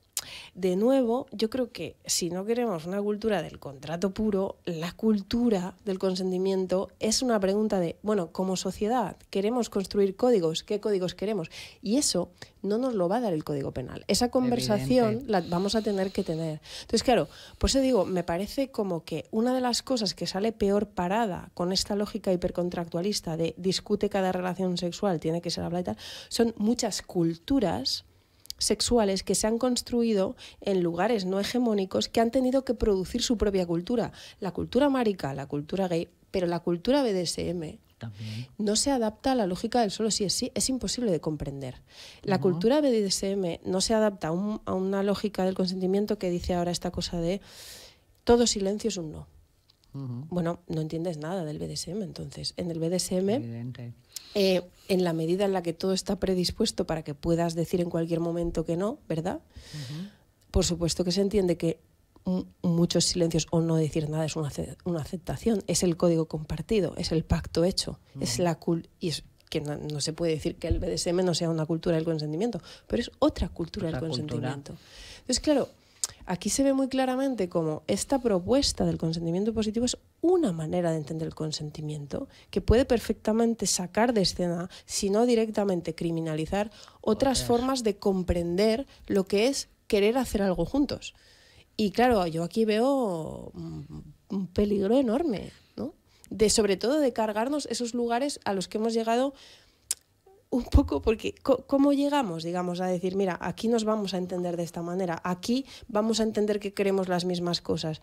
de nuevo, yo creo que si no queremos una cultura del contrato puro, la cultura del consentimiento es una pregunta de, bueno, como sociedad queremos construir códigos, ¿qué códigos queremos? Y eso no nos lo va a dar el Código Penal. Esa conversación la vamos a tener que tener. Entonces, claro, por eso digo, me parece como que una de las cosas que sale peor parada con esta lógica hipercontractualista de discute cada relación sexual, tiene que ser habla y tal, son muchas culturas sexuales que se han construido en lugares no hegemónicos que han tenido que producir su propia cultura. La cultura marica, la cultura gay, pero la cultura BDSM no se adapta a la lógica del solo sí es sí, es imposible de comprender. La cultura BDSM no se adapta a una lógica del consentimiento que dice ahora esta cosa de todo silencio es un no bueno, no entiendes nada del BDSM. Entonces, en el BDSM, eh, en la medida en la que todo está predispuesto para que puedas decir en cualquier momento que no, ¿verdad? Por supuesto que se entiende que muchos silencios o no decir nada es una, aceptación, es el código compartido, es el pacto hecho, es la cul y es que no, se puede decir que el BDSM no sea una cultura del consentimiento, pero es otra cultura del consentimiento. Entonces, claro, Aquí se ve muy claramente cómo esta propuesta del consentimiento positivo es una manera de entender el consentimiento que puede perfectamente sacar de escena, si no directamente criminalizar, otras formas de comprender lo que es querer hacer algo juntos. Y claro, yo aquí veo un peligro enorme, ¿no? De sobre todo de cargarnos esos lugares a los que hemos llegado un poco porque cómo llegamos, digamos, a decir, mira, aquí nos vamos a entender de esta manera, aquí vamos a entender que queremos las mismas cosas.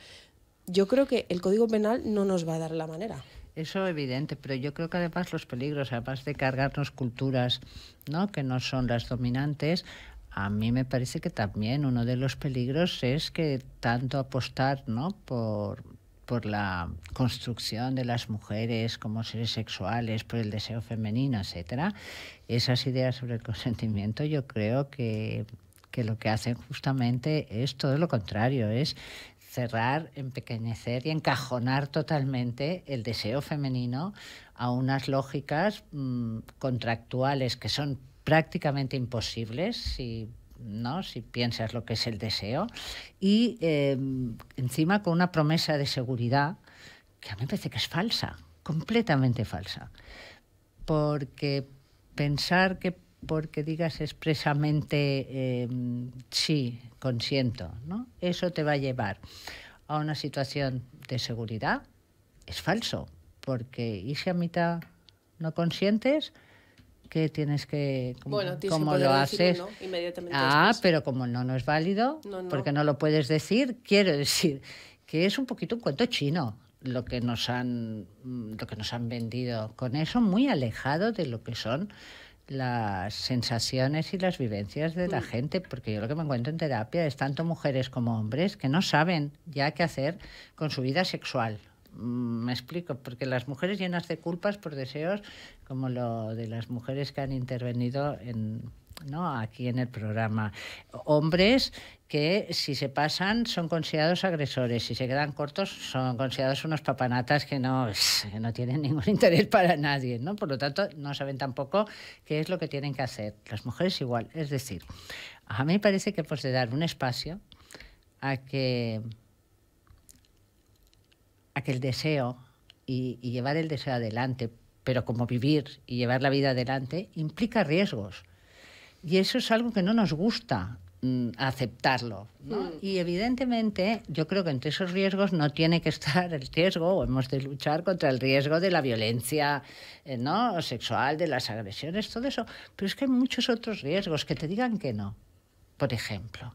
Yo creo que el Código Penal no nos va a dar la manera. Eso evidente, pero yo creo que además los peligros, además de cargarnos culturas ¿no? que no son las dominantes, a mí me parece que también uno de los peligros es que tanto apostar ¿no? por por la construcción de las mujeres como seres sexuales, por el deseo femenino, etcétera, esas ideas sobre el consentimiento yo creo que, lo que hacen justamente es todo lo contrario, es cerrar, empequeñecer y encajonar totalmente el deseo femenino a unas lógicas mm, contractuales que son prácticamente imposibles si ¿no? si piensas lo que es el deseo, y eh, encima con una promesa de seguridad que a mí me parece que es falsa, completamente falsa. Porque pensar que porque digas expresamente em, sí, consiento, ¿no? eso te va a llevar a una situación de seguridad, es falso, porque y si a mitad no consientes, que tienes que. cómo lo haces? inmediatamente ah, pero como no, no es válido, porque no lo puedes decir, quiero decir que es un poquito un cuento chino lo que nos han mm, lo que nos han vendido con eso muy alejado de lo que son las sensaciones y las vivencias de la mm. gente, porque yo lo que me encuentro en terapia es tanto mujeres como hombres que no saben ya qué hacer con su vida sexual Mm, me explico, porque las mujeres llenas de culpas por deseos, como lo de las mujeres que han intervenido en, ¿no? aquí en el programa. Hombres que si se pasan son considerados agresores, si se quedan cortos son considerados unos papanatas que no, *laughs* no tienen ningún interés para nadie, ¿no? Por lo tanto, no saben tampoco qué es lo que tienen que hacer. Las mujeres igual. Es decir, a mí me parece que pues de dar un espacio a que aquel deseo y, llevar el deseo adelante, pero como vivir y llevar la vida adelante implica riesgos. Y eso es algo que no nos gusta mm, aceptarlo. Mm. Y evidentemente yo creo que entre esos riesgos no tiene que estar el riesgo, o hemos de luchar contra el riesgo de la violencia eh, ¿no? sexual, de las agresiones, todo eso. Pero es que hay muchos otros riesgos que te digan que no, por ejemplo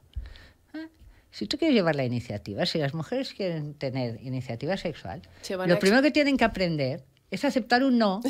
si tú quieres llevar la iniciativa, si las mujeres quieren tener iniciativa sexual, lo primero que tienen que aprender es aceptar un no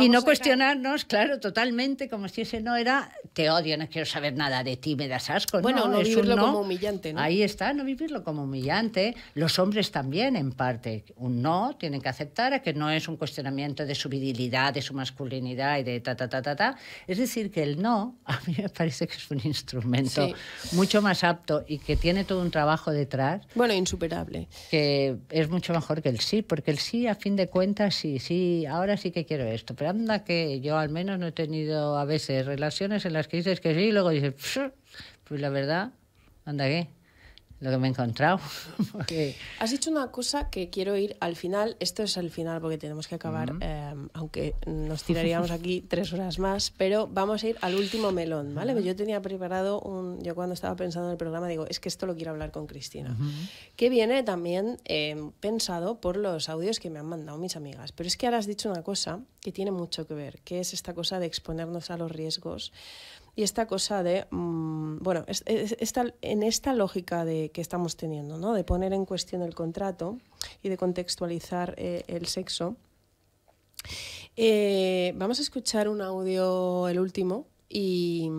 y no cuestionarnos, claro, totalmente, como si ese no era te odio, no quiero saber nada de ti, me das asco. Bueno, no, es vivirlo como humillante. ¿no? Ahí está, no vivirlo como humillante. Los hombres también, en parte, un no tienen que aceptar que no es un cuestionamiento de su virilidad, de su masculinidad y de ta, ta, ta, ta, ta. Es decir, que el no, *laughs* a mí me parece que es un instrumento mucho más apto y que tiene todo un trabajo detrás. Bueno, insuperable. Que es mucho mejor que el sí, porque el sí, a fin de cuentas, sí, sí y ahora sí que quiero esto. Pero anda que yo al menos no he tenido a veces relaciones en las que dices que sí y luego dices, pues la verdad, anda que lo que me he encontrado. Has dicho una cosa que quiero ir al final. Esto es el final porque tenemos que acabar, em, aunque nos tiraríamos aquí *laughs* tres horas más, pero vamos a ir al último melón, ¿vale? Yo tenía preparado un... Yo cuando estaba pensando en el programa digo, es que esto lo quiero hablar con Cristina. Que viene también em, pensado por los audios que me han mandado mis amigas. Pero es que ahora has dicho una cosa que tiene mucho que ver, que es esta cosa de exponernos a los riesgos y esta cosa de, mm, bueno, es, en esta lógica de, que estamos teniendo, ¿no? de poner en cuestión el contrato y de contextualizar eh, el sexo, eh, vamos a escuchar un audio, el último, y,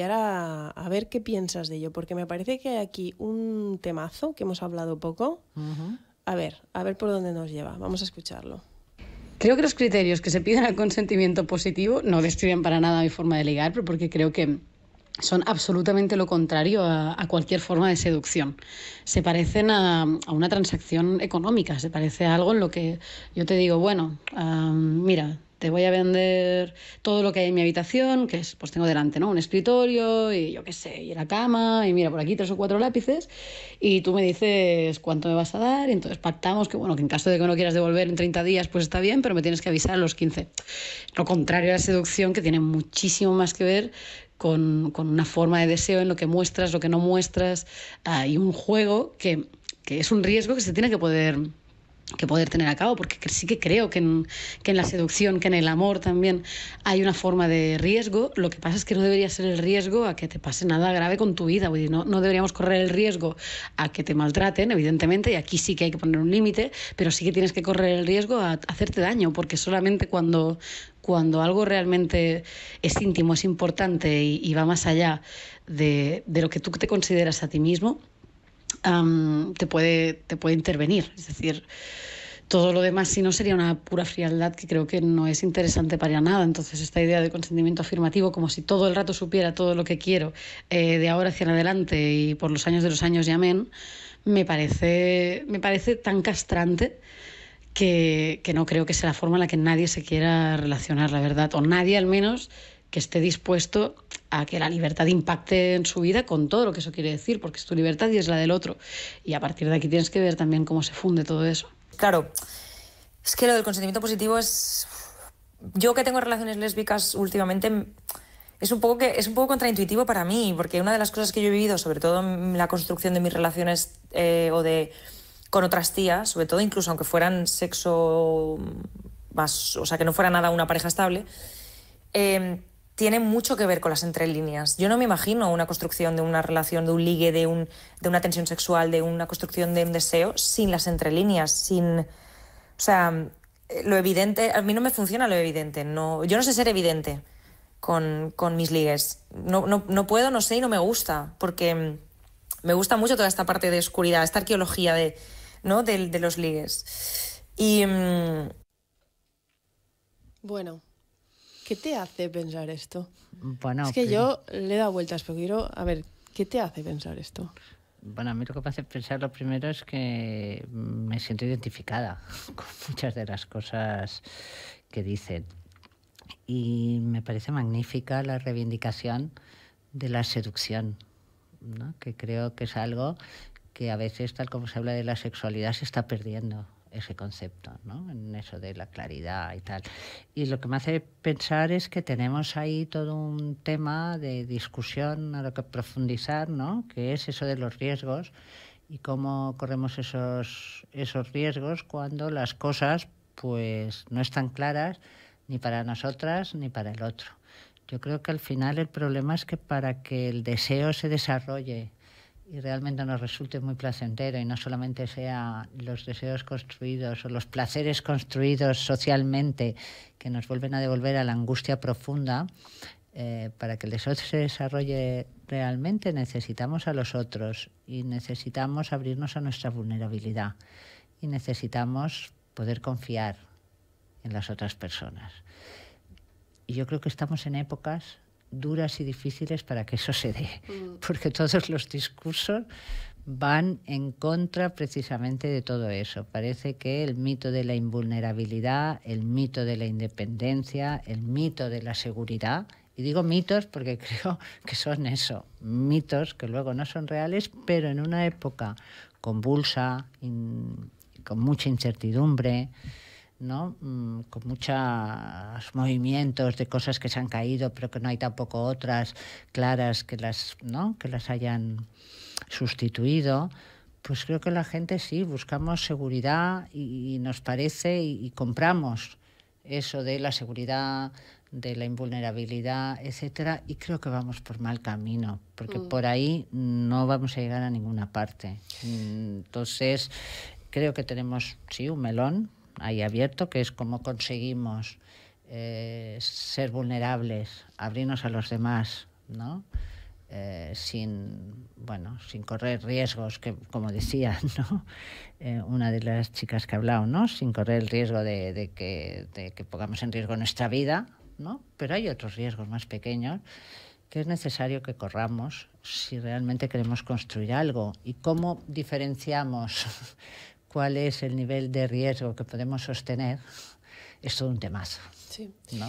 ahora a ver qué piensas de ello, porque me parece que hay aquí un temazo que hemos hablado poco. A ver, a ver por dónde nos lleva. Vamos a escucharlo. Creo que los criterios que se piden al consentimiento positivo no describen para nada mi forma de ligar, porque creo que son absolutamente lo contrario a, cualquier forma de seducción. Se parecen a, una transacción económica, se parece a algo en lo que yo te digo, bueno, mira, te voy a vender todo lo que hay en mi habitación, que es, pues tengo delante, ¿no? Un escritorio y yo qué sé, y la cama, y mira, por aquí tres o cuatro lápices, y tú me dices cuánto me vas a dar, y entonces pactamos que, bueno, que en caso de que no quieras devolver en 30 días, pues está bien, pero me tienes que avisar a los 15. Lo contrario a la seducción, que tiene muchísimo más que ver con, una forma de deseo en lo que muestras, lo que no muestras, hay un juego que, que es un riesgo que se tiene que poder que poder tener a cabo, porque sí que creo que en, la seducción, que en el amor también hay una forma de riesgo. Lo que pasa es que no debería ser el riesgo a que te pase nada grave con tu vida. No, no deberíamos correr el riesgo a que te maltraten, evidentemente, y aquí sí que hay que poner un límite, pero sí que tienes que correr el riesgo a hacerte daño, porque solamente cuando, cuando algo realmente es íntimo, es importante y, va más allá de, de lo que tú te consideras a ti mismo, te, puede, te puede intervenir. Es decir, todo lo demás, si no, sería una pura frialdad que creo que no es interesante para nada. Entonces, esta idea de consentimiento afirmativo, como si todo el rato supiera todo lo que quiero eh, de ahora hacia adelante y por los años de los años y amén, me parece, me parece tan castrante. Que, que no creo que sea la forma en la que nadie se quiera relacionar, la verdad, o nadie al menos que esté dispuesto a que la libertad impacte en su vida con todo lo que eso quiere decir, porque es tu libertad y es la del otro. Y a partir de aquí tienes que ver también cómo se funde todo eso. Claro, es que lo del consentimiento positivo es... Yo que tengo relaciones lésbicas últimamente... Es un, poco que, es un poco contraintuitivo para mí, porque una de las cosas que yo he vivido, sobre todo en la construcción de mis relaciones eh, o de con otras tías, sobre todo incluso aunque fueran sexo más, o sea, que no fuera nada una pareja estable, eh, tiene mucho que ver con las entrelíneas. Yo no me imagino una construcción de una relación, de un ligue, de, un, de una tensión sexual, de una construcción de un deseo sin las entrelíneas, sin... O sea, eh, lo evidente, a mí no me funciona lo evidente. No, yo no sé ser evidente con, mis ligues. No, no, puedo, no sé y no me gusta, porque me gusta mucho toda esta parte de oscuridad, esta arqueología de, ¿no? de, de los ligues. Y... Mm, bueno, ¿Qué te hace pensar esto? Bueno, es que pues- yo le he dado vueltas, pero quiero, a ver, ¿qué te hace pensar esto? Bueno, a mí lo que me hace pensar lo primero es que me siento identificada *laughs* con muchas de las cosas que dicen. Y me parece magnífica la reivindicación de la seducción, ¿no? que creo que es algo que a veces, tal como se habla de la sexualidad, se está perdiendo ese concepto, ¿no? en eso de la claridad y tal. Y lo que me hace pensar es que tenemos ahí todo un tema de discusión a lo que profundizar, ¿no? que es eso de los riesgos y cómo corremos esos, esos riesgos cuando las cosas pues no están claras ni para nosotras ni para el otro. Yo creo que al final el problema es que para que el deseo se desarrolle y realmente nos resulte muy placentero y no solamente sea los deseos construidos o los placeres construidos socialmente que nos vuelven a devolver a la angustia profunda, eh, para que el deseo se desarrolle realmente necesitamos a los otros y necesitamos abrirnos a nuestra vulnerabilidad y necesitamos poder confiar en las otras personas. Y yo creo que estamos en épocas duras y difíciles para que eso se dé, mm. porque todos los discursos van en contra precisamente de todo eso. Parece que el mito de la invulnerabilidad, el mito de la independencia, el mito de la seguridad, y digo mitos porque *laughs* creo que son eso, mitos que luego no son reales, pero en una época convulsa, con mucha incertidumbre, ¿no? Mm, con muchos movimientos de cosas que se han caído, pero que no hay tampoco otras claras que las, ¿no? que las hayan sustituido. Pues creo que la gente sí, buscamos seguridad y, nos parece y, compramos eso de la seguridad, de la invulnerabilidad, etcétera, y creo que vamos por mal camino, porque mm. por ahí no vamos a llegar a ninguna parte. Mm, entonces, creo que tenemos sí un melón ahí abierto, que es cómo conseguimos eh, ser vulnerables, abrirnos a los demás, ¿no? Eh, sin bueno sin correr riesgos que como decía *laughs* ¿no? Eh, una de las chicas que ha hablado no sin correr el riesgo de, que, de que pongamos en riesgo nuestra vida no pero hay otros riesgos más pequeños que es necesario que corramos si realmente queremos construir algo y cómo diferenciamos *laughs* cuál es el nivel de riesgo que podemos sostener, es todo un temazo. Sí. ¿no?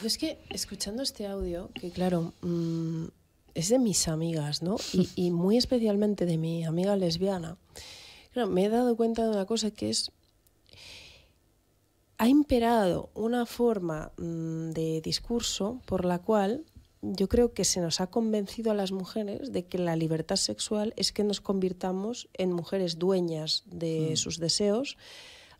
Pues es que escuchando este audio, que claro, mm, es de mis amigas, ¿no? Y, muy especialmente de mi amiga lesbiana, claro, me he dado cuenta de una cosa que es, ha imperado una forma mm, de discurso por la cual yo creo que se nos ha convencido a las mujeres de que la libertad sexual es que nos convirtamos en mujeres dueñas de hmm. sus deseos,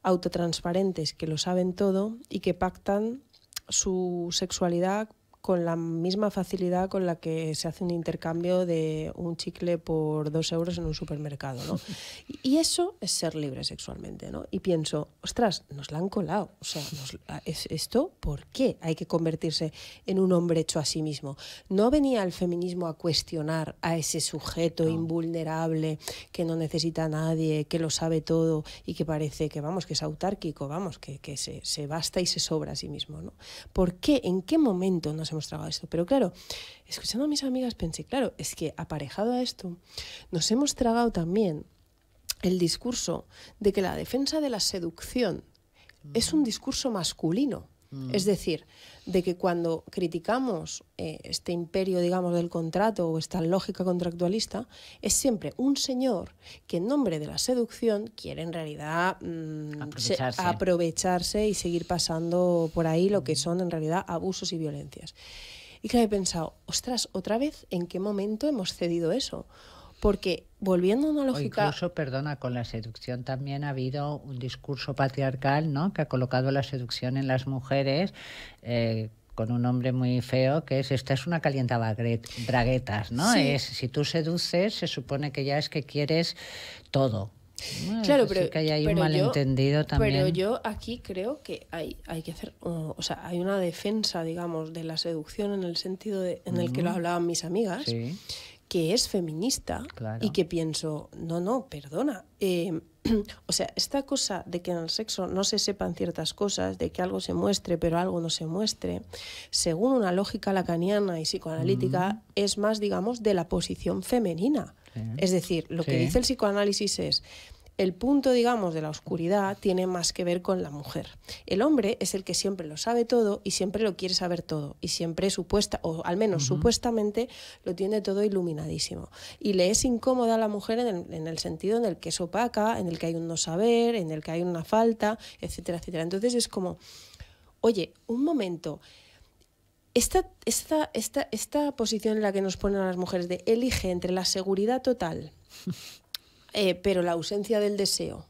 autotransparentes, que lo saben todo y que pactan su sexualidad con la misma facilidad con la que se hace un intercambio de un chicle por dos euros en un supermercado, ¿no? *laughs* Y eso es ser libre sexualmente, ¿no? Y pienso, ostras, nos la han colado. O sea, ¿esto por qué hay que convertirse en un hombre hecho a sí mismo? No venía el feminismo a cuestionar a ese sujeto invulnerable que no necesita a nadie, que lo sabe todo y que parece que, vamos, que es autárquico, vamos, que, se, se basta y se sobra a sí mismo, ¿no? ¿Por qué? ¿En qué momento nos hemos tragado esto. Pero claro, escuchando a mis amigas pensé, claro, es que aparejado a esto, nos hemos tragado también el discurso de que la defensa de la seducción es un mm. discurso masculino. Mm. Es decir, de que cuando criticamos eh, este imperio, digamos, del contrato o esta lógica contractualista, es siempre un señor que en nombre de la seducción quiere en realidad mm, aprovecharse. y seguir pasando por ahí lo que mm. son en realidad abusos y violencias. Y que he pensado, ostras, otra vez, ¿en qué momento hemos cedido eso? Porque volviendo a una lógica. incluso, perdona, con la seducción también ha habido un discurso patriarcal, ¿no? Que ha colocado la seducción en las mujeres. Eh, con un nombre muy feo que es esta es una calienta braguetas, ¿no? Es si tú seduces se supone que ya es que quieres todo. claro, pero, que hay pero un malentendido yo, también. Pero yo aquí creo que hay, hay que hacer, o sea, hay una defensa, digamos, de la seducción en el sentido en el que lo hablaban mis amigas. Sí que es feminista y que pienso, no, no, perdona. Em, *clears throat* o sea, esta cosa de que en el sexo no se sepan ciertas cosas, de que algo se muestre pero algo no se muestre, según una lógica lacaniana y psicoanalítica, mm. es más, digamos, de la posición femenina. Es decir, lo que dice el psicoanálisis es el punto, digamos, de la oscuridad tiene más que ver con la mujer. El hombre es el que siempre lo sabe todo y siempre lo quiere saber todo y siempre supuesta, o al menos supuestamente, lo tiene todo iluminadísimo. Y le es incómoda a la mujer en el, sentido en el que es opaca, en el que hay un no saber, en el que hay una falta, etcétera, etcétera. Entonces es como, oye, un momento. Esta, esta posición en la que nos ponen a las mujeres de elige entre la seguridad total *laughs* Eh, pero la ausencia del deseo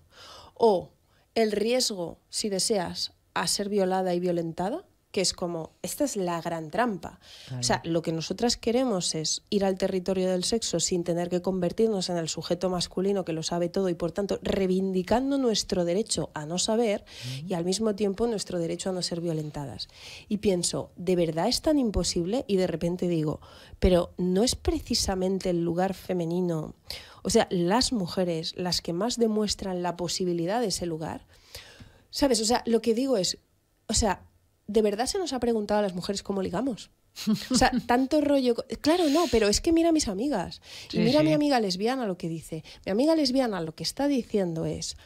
o el riesgo, si deseas, a ser violada y violentada, que es como, esta es la gran trampa. O sea, lo que nosotras queremos es ir al territorio del sexo sin tener que convertirnos en el sujeto masculino que lo sabe todo y por tanto reivindicando nuestro derecho a no saber y al mismo tiempo nuestro derecho a no ser violentadas. Y pienso, ¿de verdad es tan imposible? Y de repente digo, pero no es precisamente el lugar femenino, o sea, las mujeres las que más demuestran la posibilidad de ese lugar. ¿Sabes? O sea, lo que digo es, o sea, de verdad se nos ha preguntado a las mujeres cómo ligamos. O sea, tanto rollo. Claro, no, pero es que mira a mis amigas. y mira a mi amiga lesbiana lo que dice. Mi amiga lesbiana lo que está diciendo es.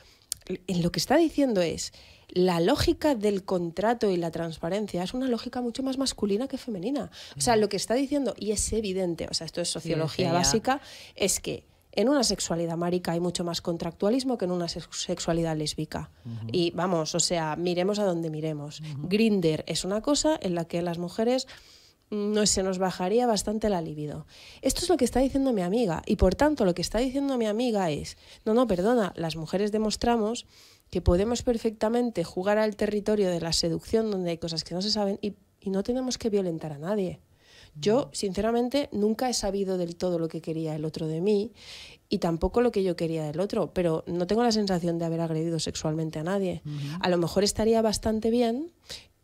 lo que está diciendo es. La lógica del contrato y la transparencia es una lógica mucho más masculina que femenina. O sea, lo que está diciendo, y es evidente, o sea, esto es sociología básica, es que en una sexualidad marica hay mucho más contractualismo que en una sexualidad lésbica. Y vamos, o sea, miremos a donde miremos. Grinder es una cosa en la que las mujeres mm, no, se nos bajaría bastante la libido. Esto es lo que está diciendo mi amiga y por tanto lo que está diciendo mi amiga es, no, no, perdona, las mujeres demostramos que podemos perfectamente jugar al territorio de la seducción donde hay cosas que no se saben y no tenemos que violentar a nadie. Yo, sinceramente, nunca he sabido del todo lo que quería el otro de mí y tampoco lo que yo quería del otro, pero no tengo la sensación de haber agredido sexualmente a nadie. A lo mejor estaría bastante bien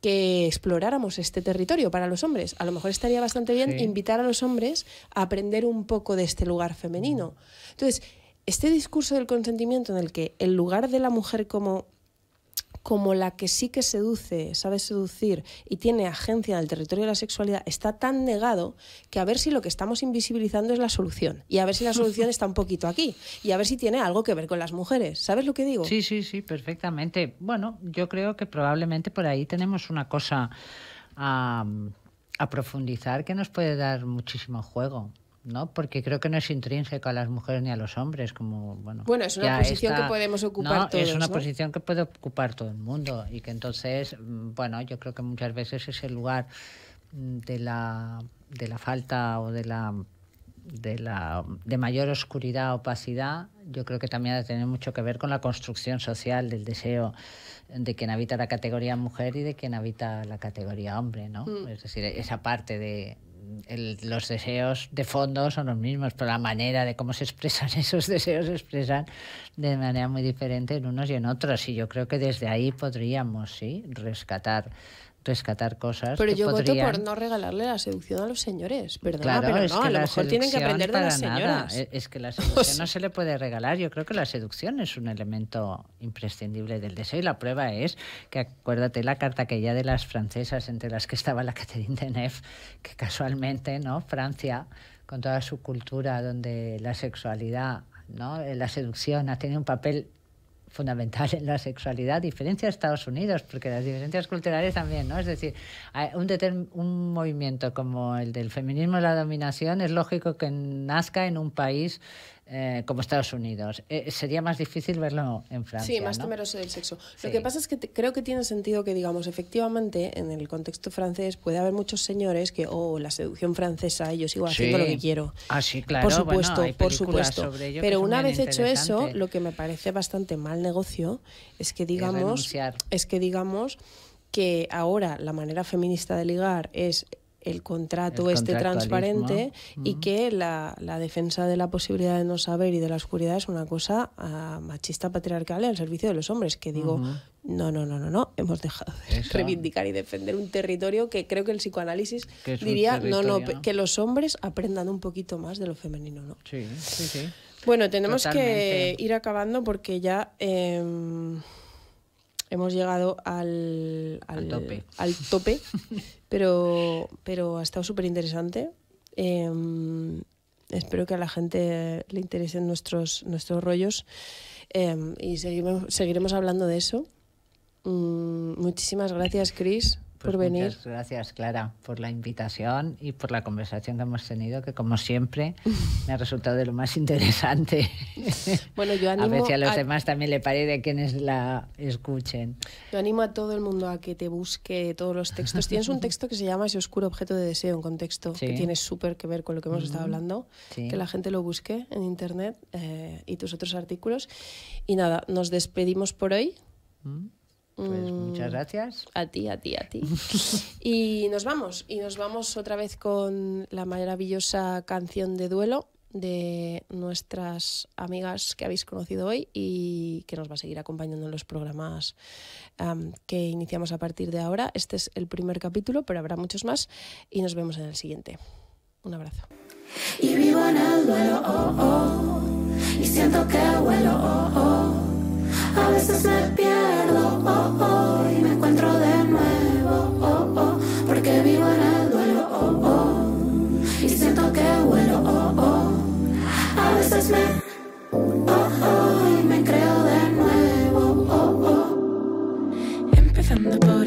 que exploráramos este territorio para los hombres. A lo mejor estaría bastante bien invitar a los hombres a aprender un poco de este lugar femenino. Entonces, este discurso del consentimiento en el que el lugar de la mujer como como la que sí que seduce, sabe seducir y tiene agencia en el territorio de la sexualidad, está tan negado que a ver si lo que estamos invisibilizando es la solución. Y a ver si la solución *laughs* está un poquito aquí. Y a ver si tiene algo que ver con las mujeres. ¿Sabes lo que digo? Sí, sí, sí, perfectamente. Bueno, yo creo que probablemente por ahí tenemos una cosa a, profundizar que nos puede dar muchísimo juego. ¿no? Porque creo que no es intrínseco a las mujeres ni a los hombres, como bueno. Bueno, es una posición que podemos ocupar todos, Es una posición que puede ocupar todo el mundo y que entonces, mm, bueno, yo creo que muchas veces es el lugar mm, de la de la falta o de la de la de mayor oscuridad, opacidad, yo creo que también ha de tener mucho que ver con la construcción social del deseo de quien habita la categoría mujer y de quien habita la categoría hombre, ¿no? Mm. Es decir, esa parte de, los deseos de fondo son los mismos, pero la manera de cómo se expresan *laughs* esos deseos se expresan de manera muy diferente en unos y en otros. Y yo creo que desde ahí podríamos sí rescatar rescatar cosas. Pero yo voto por no regalarle la seducción a los señores, perdona, claro, pero es que a lo mejor tienen que aprender de las señoras. Es que la *laughs* seducción no se le puede regalar. Yo creo que la seducción es un elemento imprescindible del deseo y la prueba es que acuérdate la carta que ya de las francesas entre las que estaba la *laughs* Catherine Deneuve, que casualmente, ¿no? Francia con toda su cultura donde la sexualidad ¿no? la seducción ha tenido un papel fundamental en la sexualidad, diferencia de Estados Unidos, porque las diferencias culturales también, ¿no? Es decir, un, un movimiento como el del feminismo y la dominación es lógico que nazca en un país eh, como Estados Unidos. Eh, sería más difícil verlo en Francia. Sí, más temeroso del sexo. Lo que pasa es que creo que tiene sentido que, digamos, efectivamente, en el contexto francés puede haber muchos señores que, oh, la seducción francesa, yo sigo haciendo lo que quiero. Ah, sí, claro. Por supuesto, por supuesto. Pero una vez hecho eso, lo que me parece bastante mal negocio es que, digamos, es que, digamos, que ahora la manera feminista de ligar es el contrato esté transparente y que la, la, defensa de la posibilidad de no saber y de la oscuridad es una cosa ah, machista patriarcal al servicio de los hombres, que digo, no, no, no, no, no, hemos dejado de reivindicar y defender un territorio que creo que el psicoanálisis diría, no, no, que los hombres aprendan un poquito más de lo femenino, ¿no? Bueno, tenemos que ir acabando porque ya... Em, hemos llegado al, al, tope, al tope pero, pero ha estado súper interesante. Em, espero que a la gente le interesen nuestros, nuestros rollos em, y seguiremos hablando de eso. Mm, muchísimas gracias, Chris. Pues por venir. Muchas gracias, Clara, por la invitación y por la conversación que hemos tenido, que como siempre *laughs* me ha resultado de lo más interesante. *laughs* Bueno, yo animo a ver si a los demás también le parece quienes la escuchen. Yo animo a todo el mundo a que te busque todos los textos. Tienes un texto que se llama Ese oscuro objeto de deseo, un contexto que tiene súper que ver con lo que hemos estado hablando. Que la gente lo busque en internet eh, y tus otros artículos. Y nada, nos despedimos por hoy. Mm. Pues muchas mm, gracias. A ti, a ti, a ti. y nos vamos, y nos vamos otra vez con la maravillosa canción de duelo de nuestras amigas que habéis conocido hoy y que nos va a seguir acompañando en los programas que iniciamos a partir de ahora. Este es el primer capítulo, pero habrá muchos más y nos vemos en el siguiente. Un abrazo. Y oh, oh, y siento oh, a veces me pierdo, oh, oh, y me encuentro de nuevo, oh, oh, porque vivo en el duelo, oh, oh, y siento que vuelo, oh, oh. A veces me, oh, oh, y me creo de nuevo, oh, oh. Empezando por